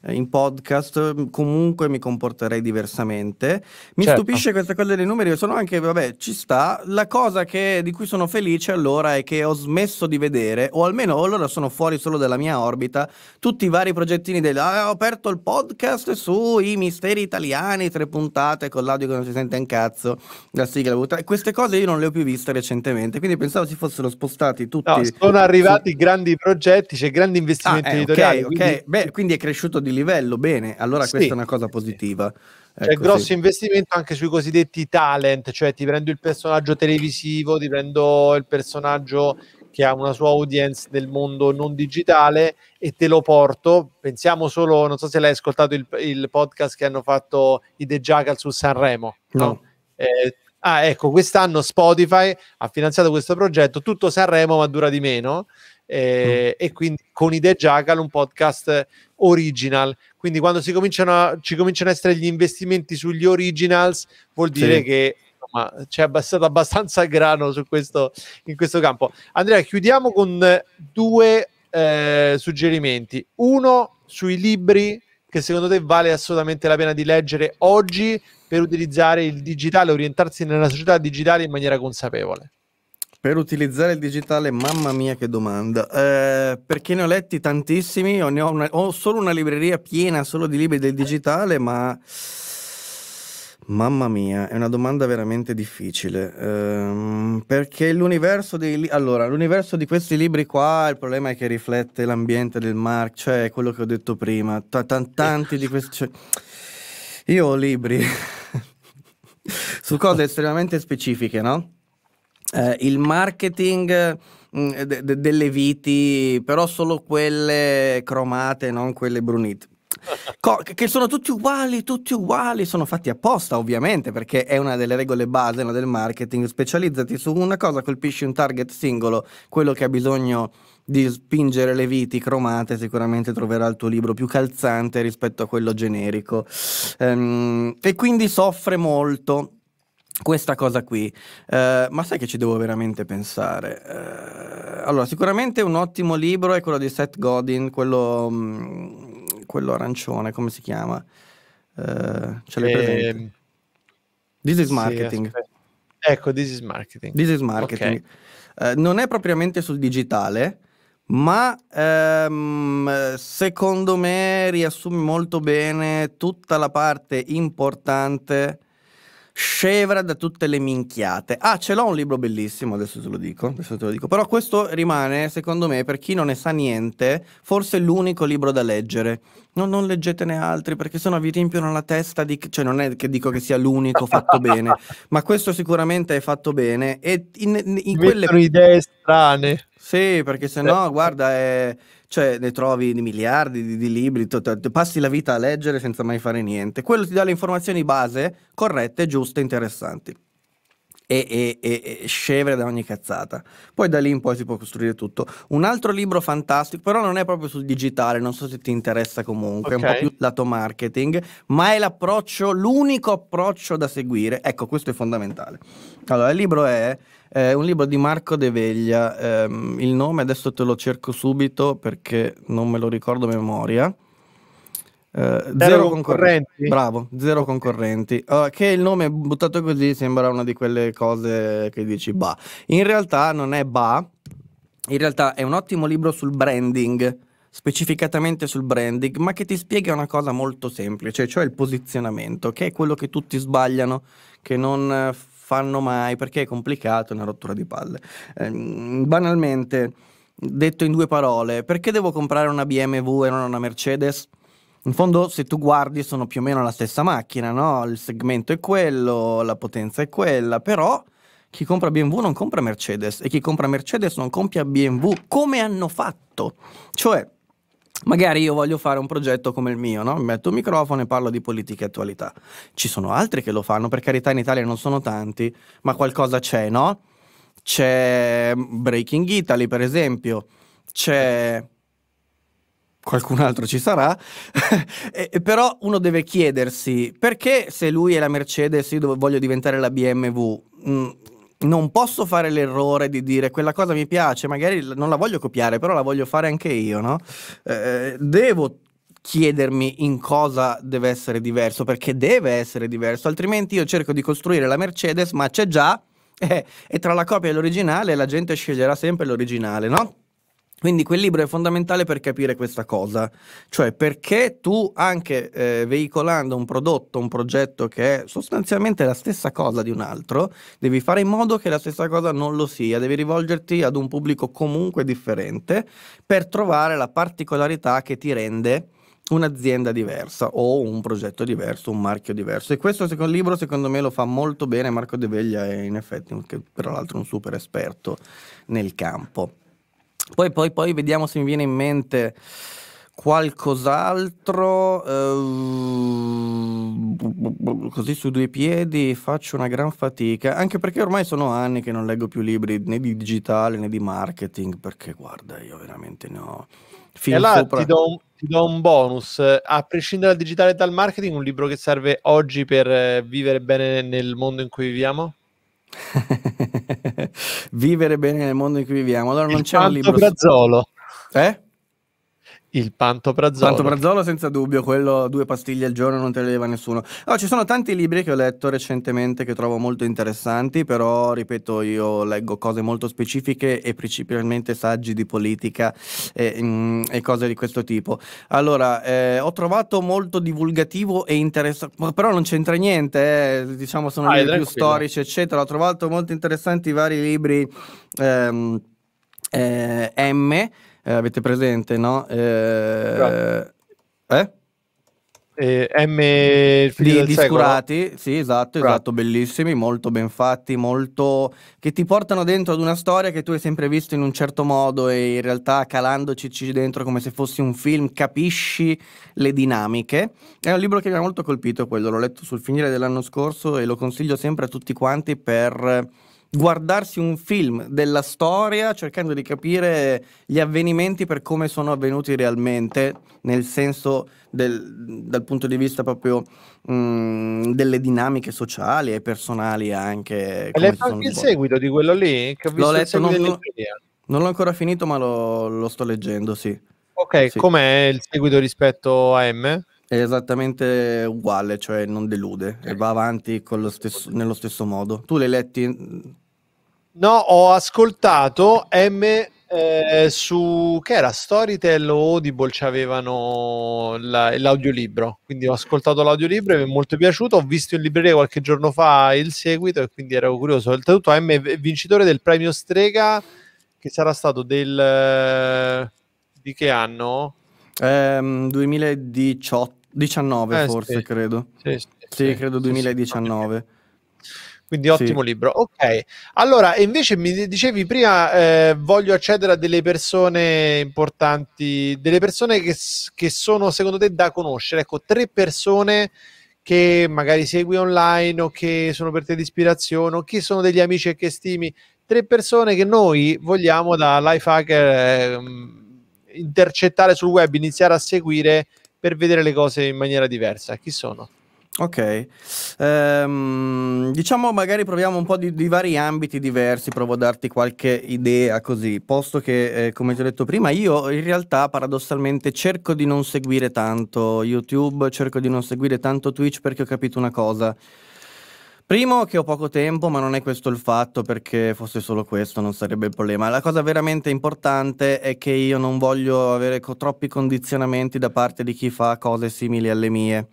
eh, in podcast, comunque mi comporterei diversamente. Mi certo. stupisce questa cosa dei numeri, sono anche, vabbè, ci sta. La cosa che, di cui sono felice allora è che ho smesso di vedere, o almeno allora sono fuori solo dalla mia orbita, tutti i vari progettini del... Ah, ho aperto il podcast sui misteri italiani, tre puntate con l'audio che non si sente un cazzo, la sigla. Queste cose io non le ho più viste recentemente, quindi pensavo si fossero spostati tutti. No, sono arrivati su... grandi progetti, c'è cioè grandi investimenti ah, eh, editoriali. Ok, quindi... ok. Beh, quindi è cresciuto di di livello, bene, allora sì. questa è una cosa positiva. C'è ecco, grosso sì. investimento anche sui cosiddetti talent, cioè ti prendo il personaggio televisivo, ti prendo il personaggio che ha una sua audience nel mondo non digitale e te lo porto. Pensiamo solo, non so se l'hai ascoltato il, il podcast che hanno fatto i The Jackal su Sanremo. No. no? Eh, ah, ecco, quest'anno Spotify ha finanziato questo progetto, tutto Sanremo ma dura di meno. Eh, e quindi con Idea Jagal un podcast original. Quindi quando si cominciano a, ci cominciano a essere gli investimenti sugli originals vuol dire sì. che ma c'è stato abbastanza grano su questo, in questo campo. Andrea, chiudiamo con due eh, suggerimenti. Uno sui libri che secondo te vale assolutamente la pena di leggere oggi per utilizzare il digitale, orientarsi nella società digitale in maniera consapevole. Per utilizzare il digitale, mamma mia che domanda. Eh, perché ne ho letti tantissimi, ho, ho, una, ho, solo una libreria piena solo di libri del digitale, ma... Mamma mia, è una domanda veramente difficile. Eh, perché l'universo dei... Allora, l'universo di questi libri qua, il problema è che riflette l'ambiente del Mark, cioè quello che ho detto prima. T -t Tanti di questi... Cioè... Io ho libri su cose estremamente specifiche, no? eh, il marketing mh, mm, de, delle viti, però solo quelle cromate, non quelle brunite. Co che sono tutti uguali, tutti uguali, sono fatti apposta ovviamente perché è una delle regole base no, del marketing, specializzati su una cosa, colpisci un target singolo, quello che ha bisogno di spingere le viti cromate sicuramente troverà il tuo libro più calzante rispetto a quello generico ehm, e quindi soffre molto questa cosa qui. Uh, ma sai che ci devo veramente pensare? Uh, allora, sicuramente un ottimo libro è quello di Seth Godin, quello, mh, mm, quello arancione, come si chiama? Uh, ce l'hai eh, presente? Ehm, this is marketing. Sì, ecco, this is marketing. This is marketing. Okay. non è propriamente sul digitale, ma ehm, secondo me riassume molto bene tutta la parte importante scevra da tutte le minchiate. Ah, ce l'ho un libro bellissimo, adesso te lo dico, adesso te lo dico. Però questo rimane, secondo me, per chi non ne sa niente, forse l'unico libro da leggere. No, non leggetene altri perché sennò vi riempiono la testa di... Cioè non è che dico che sia l'unico fatto bene, ma questo sicuramente è fatto bene. E in, in, in quelle... idee strane. Sì, perché sennò, eh. guarda, è cioè ne trovi di miliardi di, di libri, tot, passi la vita a leggere senza mai fare niente. Quello ti dà le informazioni base corrette, giuste, interessanti e, e, e, scevre da ogni cazzata. Poi da lì in poi si può costruire tutto. Un altro libro fantastico, però non è proprio sul digitale, non so se ti interessa comunque, okay. è un po' più lato marketing, ma è l'approccio, l'unico approccio da seguire. Ecco, questo è fondamentale. Allora, il libro è eh, un libro di Marco De Veglia, ehm, il nome adesso te lo cerco subito perché non me lo ricordo a memoria. Uh, zero, concorrenti. Bravo, zero concorrenti. Uh, che il nome buttato così sembra una di quelle cose che dici ba. In realtà non è ba, in realtà è un ottimo libro sul branding, specificatamente sul branding, ma che ti spiega una cosa molto semplice, cioè il posizionamento, che è quello che tutti sbagliano, che non fanno mai perché è complicato, è una rottura di palle. Eh, banalmente, detto in due parole, perché devo comprare una BMW e non una Mercedes? In fondo, se tu guardi, sono più o meno la stessa macchina, no? Il segmento è quello, la potenza è quella, però chi compra BMW non compra Mercedes e chi compra Mercedes non compra BMW come hanno fatto. Cioè, magari io voglio fare un progetto come il mio, no? Mi metto un microfono e parlo di politica e attualità. Ci sono altri che lo fanno, per carità in Italia non sono tanti, ma qualcosa c'è, no? C'è Breaking Italy, per esempio, c'è qualcun altro ci sarà, e, però uno deve chiedersi perché se lui è la Mercedes, io voglio diventare la BMW, mh, mm, non posso fare l'errore di dire quella cosa mi piace, magari non la voglio copiare, però la voglio fare anche io, no? Eh, devo chiedermi in cosa deve essere diverso, perché deve essere diverso, altrimenti io cerco di costruire la Mercedes, ma c'è già, eh, e tra la copia e l'originale la gente sceglierà sempre l'originale, no? Quindi quel libro è fondamentale per capire questa cosa, cioè perché tu anche eh, veicolando un prodotto, un progetto che è sostanzialmente la stessa cosa di un altro, devi fare in modo che la stessa cosa non lo sia, devi rivolgerti ad un pubblico comunque differente per trovare la particolarità che ti rende un'azienda diversa o un progetto diverso, un marchio diverso. E questo secondo libro secondo me lo fa molto bene Marco De Veglia, è in effetti tra l'altro un super esperto nel campo. Poi, poi, poi vediamo se mi viene in mente qualcos'altro. Eh, così su due piedi faccio una gran fatica, anche perché ormai sono anni che non leggo più libri né di digitale né di marketing, perché guarda, io veramente ne ho... Film e là sopra... ti, do un, ti, do un, bonus, a prescindere dal digitale e dal marketing, un libro che serve oggi per vivere bene nel mondo in cui viviamo? vivere bene nel mondo in cui viviamo. Allora non il c'è un libro. Grazzolo. Eh? Il pantoprazzolo. Pantoprazzolo senza dubbio, quello due pastiglie al giorno non te le leva nessuno. No, ci sono tanti libri che ho letto recentemente che trovo molto interessanti, però ripeto io leggo cose molto specifiche e principalmente saggi di politica e, mm, e cose di questo tipo. Allora, eh, ho trovato molto divulgativo e interessante, però non c'entra niente, eh. diciamo sono ah, libri più storici eccetera, ho trovato molto interessanti vari libri ehm, eh, M eh, avete presente, no? eh? eh? eh M di, di Scurati, sì, esatto, Bra. esatto, bellissimi, molto ben fatti, molto che ti portano dentro ad una storia che tu hai sempre visto in un certo modo e in realtà calandoci dentro come se fossi un film capisci le dinamiche. È un libro che mi ha molto colpito quello, l'ho letto sul finire dell'anno scorso e lo consiglio sempre a tutti quanti per guardarsi un film della storia cercando di capire gli avvenimenti per come sono avvenuti realmente, nel senso del, dal punto di vista proprio mh, mm, delle dinamiche sociali e personali anche. Hai letto anche il seguito di quello lì? l'ho letto, non, non, non, l'ho ancora finito ma lo, lo sto leggendo, sì. Ok, sì. com'è il seguito rispetto a M? È esattamente uguale, cioè non delude okay. e va avanti stesso, nello stesso modo. Tu l'hai letto? Mm, No, ho ascoltato M eh, su che era Storytel o Audible c'avevano la, l'audiolibro quindi ho ascoltato l'audiolibro e mi è molto piaciuto ho visto in libreria qualche giorno fa il seguito e quindi ero curioso oltretutto M è vincitore del premio Strega che sarà stato del eh, di che anno? Ehm, 2018 19 eh, forse sì. credo sì, sì, sì credo 2019 quindi ottimo sì. libro. Ok, allora invece mi dicevi prima eh, voglio accedere a delle persone importanti, delle persone che, che, sono secondo te da conoscere. Ecco, tre persone che magari segui online o che sono per te di ispirazione o che sono degli amici e che stimi. Tre persone che noi vogliamo da Lifehacker eh, intercettare sul web, iniziare a seguire per vedere le cose in maniera diversa. Chi sono? Ok, ehm, diciamo magari proviamo un po' di, di, vari ambiti diversi, provo a darti qualche idea così, posto che eh, come ti ho detto prima io in realtà paradossalmente cerco di non seguire tanto YouTube, cerco di non seguire tanto Twitch perché ho capito una cosa. Primo che ho poco tempo, ma non è questo il fatto, perché fosse solo questo non sarebbe il problema. La cosa veramente importante è che io non voglio avere co- troppi condizionamenti da parte di chi fa cose simili alle mie.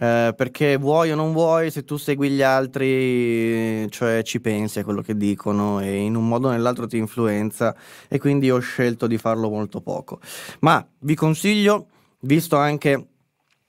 Eh, perché vuoi o non vuoi, se tu segui gli altri, cioè ci pensi a quello che dicono e in un modo o nell'altro ti influenza e quindi ho scelto di farlo molto poco. Ma vi consiglio, visto anche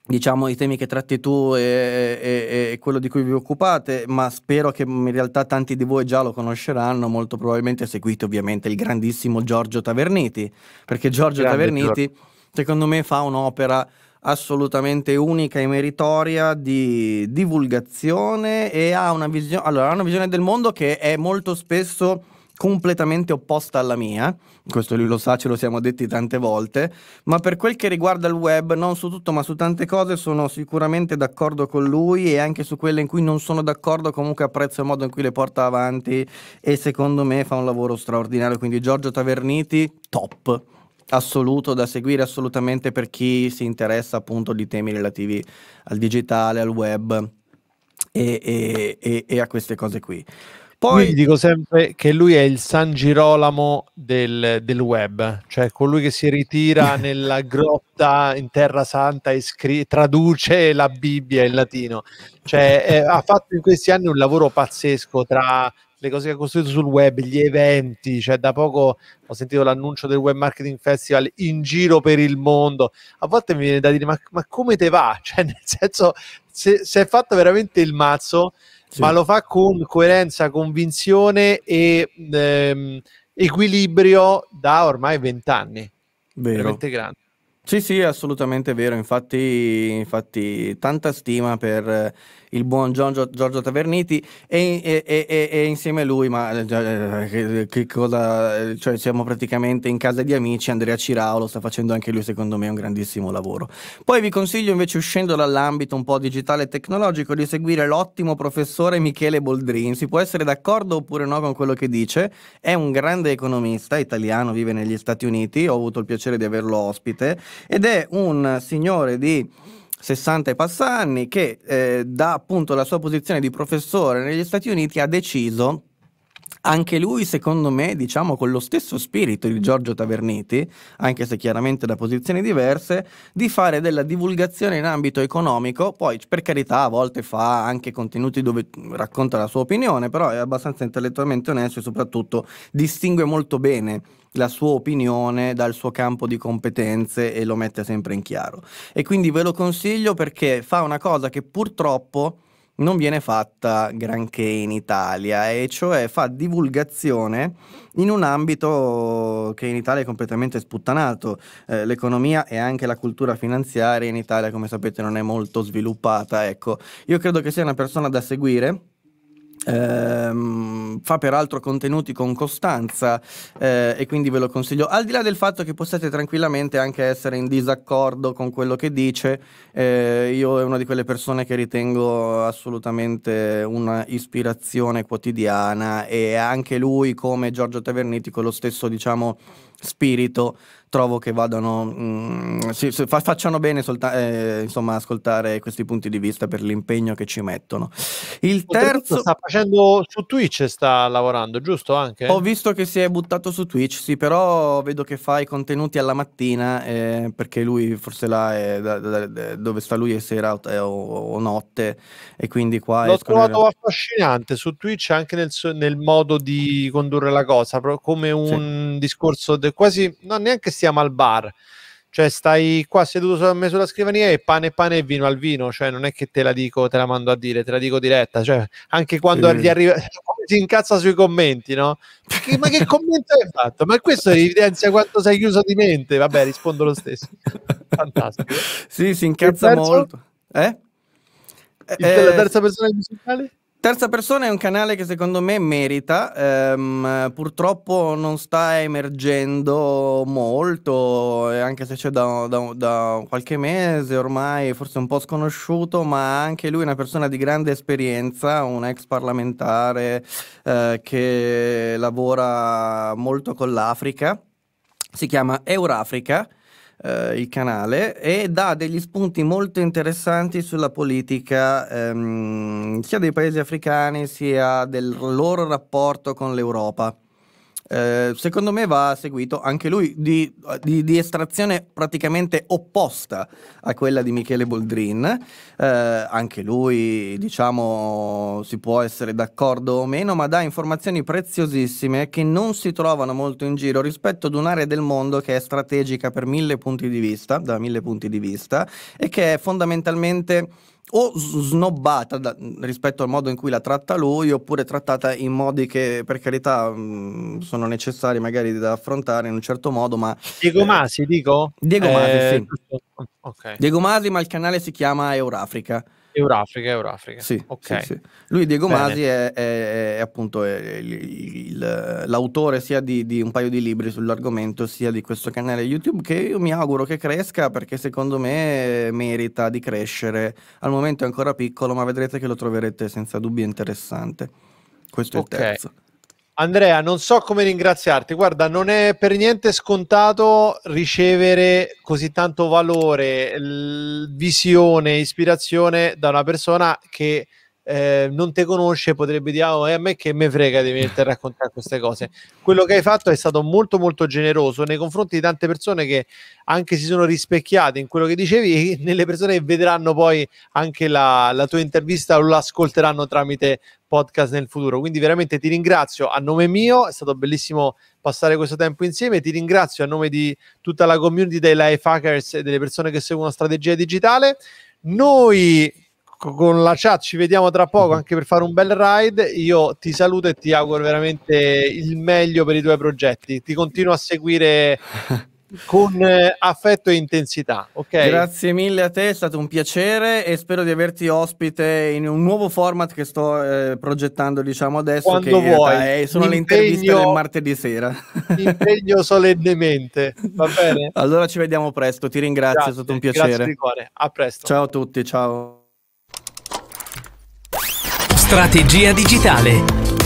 diciamo i temi che tratti tu e, e, e, quello di cui vi occupate, ma spero che in realtà tanti di voi già lo conosceranno, molto probabilmente seguite ovviamente il grandissimo Giorgio Taverniti, perché Giorgio Grande Taverniti Giorgio. secondo me fa un'opera assolutamente unica e meritoria di divulgazione e ha una, visio- allora, ha una visione del mondo che è molto spesso completamente opposta alla mia, questo lui lo sa, ce lo siamo detti tante volte, ma per quel che riguarda il web, non su tutto ma su tante cose sono sicuramente d'accordo con lui e anche su quelle in cui non sono d'accordo comunque apprezzo il modo in cui le porta avanti e secondo me fa un lavoro straordinario, quindi Giorgio Taverniti, top assoluto da seguire assolutamente per chi si interessa appunto di temi relativi al digitale, al web e, e, e, e a queste cose qui. Poi lui dico sempre che lui è il San Girolamo del, del web, cioè colui che si ritira nella grotta in Terra Santa e scri- traduce la Bibbia in latino. Cioè, è, ha fatto in questi anni un lavoro pazzesco tra le cose che ha costruito sul web, gli eventi, cioè da poco ho sentito l'annuncio del Web Marketing Festival in giro per il mondo, a volte mi viene da dire ma, ma come te va? Cioè nel senso se, se è fatto veramente il mazzo, sì. ma lo fa con coerenza, convinzione e ehm, equilibrio da ormai vent'anni. Vero. Veramente grande. Sì, sì, assolutamente vero. Infatti, infatti tanta stima per il buon Giorgio, Giorgio Taverniti e, e, e, e, insieme a lui, ma eh, eh, che, che cosa, eh, cioè siamo praticamente in casa di amici, Andrea Ciraulo sta facendo anche lui secondo me un grandissimo lavoro. Poi vi consiglio invece uscendo dall'ambito un po' digitale e tecnologico di seguire l'ottimo professore Michele Boldrin, si può essere d'accordo oppure no con quello che dice, è un grande economista italiano, vive negli Stati Uniti, ho avuto il piacere di averlo ospite ed è un signore di 60 e passa anni che eh, da appunto la sua posizione di professore negli Stati Uniti ha deciso, anche lui secondo me, diciamo con lo stesso spirito di Giorgio Taverniti, anche se chiaramente da posizioni diverse, di fare della divulgazione in ambito economico, poi per carità a volte fa anche contenuti dove racconta la sua opinione, però è abbastanza intellettualmente onesto e soprattutto distingue molto bene la sua opinione dal suo campo di competenze e lo mette sempre in chiaro. E quindi ve lo consiglio perché fa una cosa che purtroppo non viene fatta granché in Italia, e cioè fa divulgazione in un ambito che in Italia è completamente sputtanato. Eh, l'economia e anche la cultura finanziaria in Italia, come sapete, non è molto sviluppata. Ecco, io credo che sia una persona da seguire Ehm, fa peraltro contenuti con costanza eh, e quindi ve lo consiglio al di là del fatto che possiate tranquillamente anche essere in disaccordo con quello che dice eh, io è una di quelle persone che ritengo assolutamente un'ispirazione quotidiana e anche lui come Giorgio Taverniti con lo stesso diciamo spirito trovo che vadano, mh, mm, si, si, fa, facciano bene eh, insomma, ascoltare questi punti di vista per l'impegno che ci mettono. Il terzo... Sta facendo su Twitch, sta lavorando, giusto? Anche? Ho visto che si è buttato su Twitch, sì, però vedo che fa i contenuti alla mattina eh, perché lui forse là è, da, da, da, dove sta lui è sera o, o, notte e quindi qua... L'ho trovato affascinante su Twitch anche nel, nel, modo di condurre la cosa, come un sì. discorso de, quasi... Non neanche stia siamo al bar. Cioè, stai qua seduto su, me sulla scrivania e pane, pane e vino al vino. Cioè, non è che te la dico, te la mando a dire, te la dico diretta. Cioè, anche quando mm. gli arriva, si incazza sui commenti, no? Perché, ma che commento hai fatto? Ma questo evidenzia quanto sei chiuso di mente. Vabbè, rispondo lo stesso. Fantastico. Sì, si incazza molto. Eh? Il, eh, la terza persona musicale? Terza persona è un canale che secondo me merita, ehm, purtroppo non sta emergendo molto, eh, anche se c'è da, da, da, qualche mese ormai, forse un po' sconosciuto, ma anche lui è una persona di grande esperienza, un ex parlamentare eh, che lavora molto con l'Africa, si chiama Eurafrica eh, il canale e dà degli spunti molto interessanti sulla politica ehm, sia dei paesi africani sia del loro rapporto con l'Europa. Eh, secondo me va seguito anche lui di, di, di, estrazione praticamente opposta a quella di Michele Boldrin. Eh, anche lui, diciamo, si può essere d'accordo o meno, ma dà informazioni preziosissime che non si trovano molto in giro rispetto ad un'area del mondo che è strategica per mille punti di vista, da mille punti di vista, e che è fondamentalmente o snobbata da, rispetto al modo in cui la tratta lui, oppure trattata in modi che per carità mh, mm, sono necessari magari da affrontare in un certo modo. Ma, Diego eh, Masi, dico? Diego eh, Masi, sì. Okay. Diego Masi, ma il canale si chiama Eurafrica. Eurafrica, Eurafrica. Sì, okay. sì, sì. Lui, Diego Bene. Masi, è, è, è appunto è, il, il, l'autore sia di, di, un paio di libri sull'argomento, sia di questo canale YouTube, che io mi auguro che cresca perché secondo me merita di crescere. Al momento è ancora piccolo, ma vedrete che lo troverete senza dubbio interessante. Questo okay. è il terzo. Andrea, non so come ringraziarti. Guarda, non è per niente scontato ricevere così tanto valore, visione, ispirazione da una persona che eh, non te conosce, potrebbe dire ah, oh, è a me che me frega di venire a raccontare queste cose. Quello che hai fatto è stato molto molto generoso nei confronti di tante persone che anche si sono rispecchiate in quello che dicevi nelle persone che vedranno poi anche la, la tua intervista o l'ascolteranno tramite podcast nel futuro. Quindi veramente ti ringrazio a nome mio, è stato bellissimo passare questo tempo insieme, ti ringrazio a nome di tutta la community dei life hackers e delle persone che seguono strategia digitale. Noi con la chat ci vediamo tra poco mhm. anche per fare un bel ride. Io ti saluto e ti auguro veramente il meglio per i tuoi progetti. Ti continuo a seguire con eh, affetto e intensità. Okay? Grazie mille a te, è stato un piacere e spero di averti ospite in un nuovo format che sto eh, progettando diciamo adesso. Quando vuoi. È, sono le interviste del martedì sera. Ti impegno solennemente, va bene? Allora ci vediamo presto, ti ringrazio, grazie, è stato un piacere. Grazie di cuore, a presto. Ciao a tutti, ciao. Strategia digitale.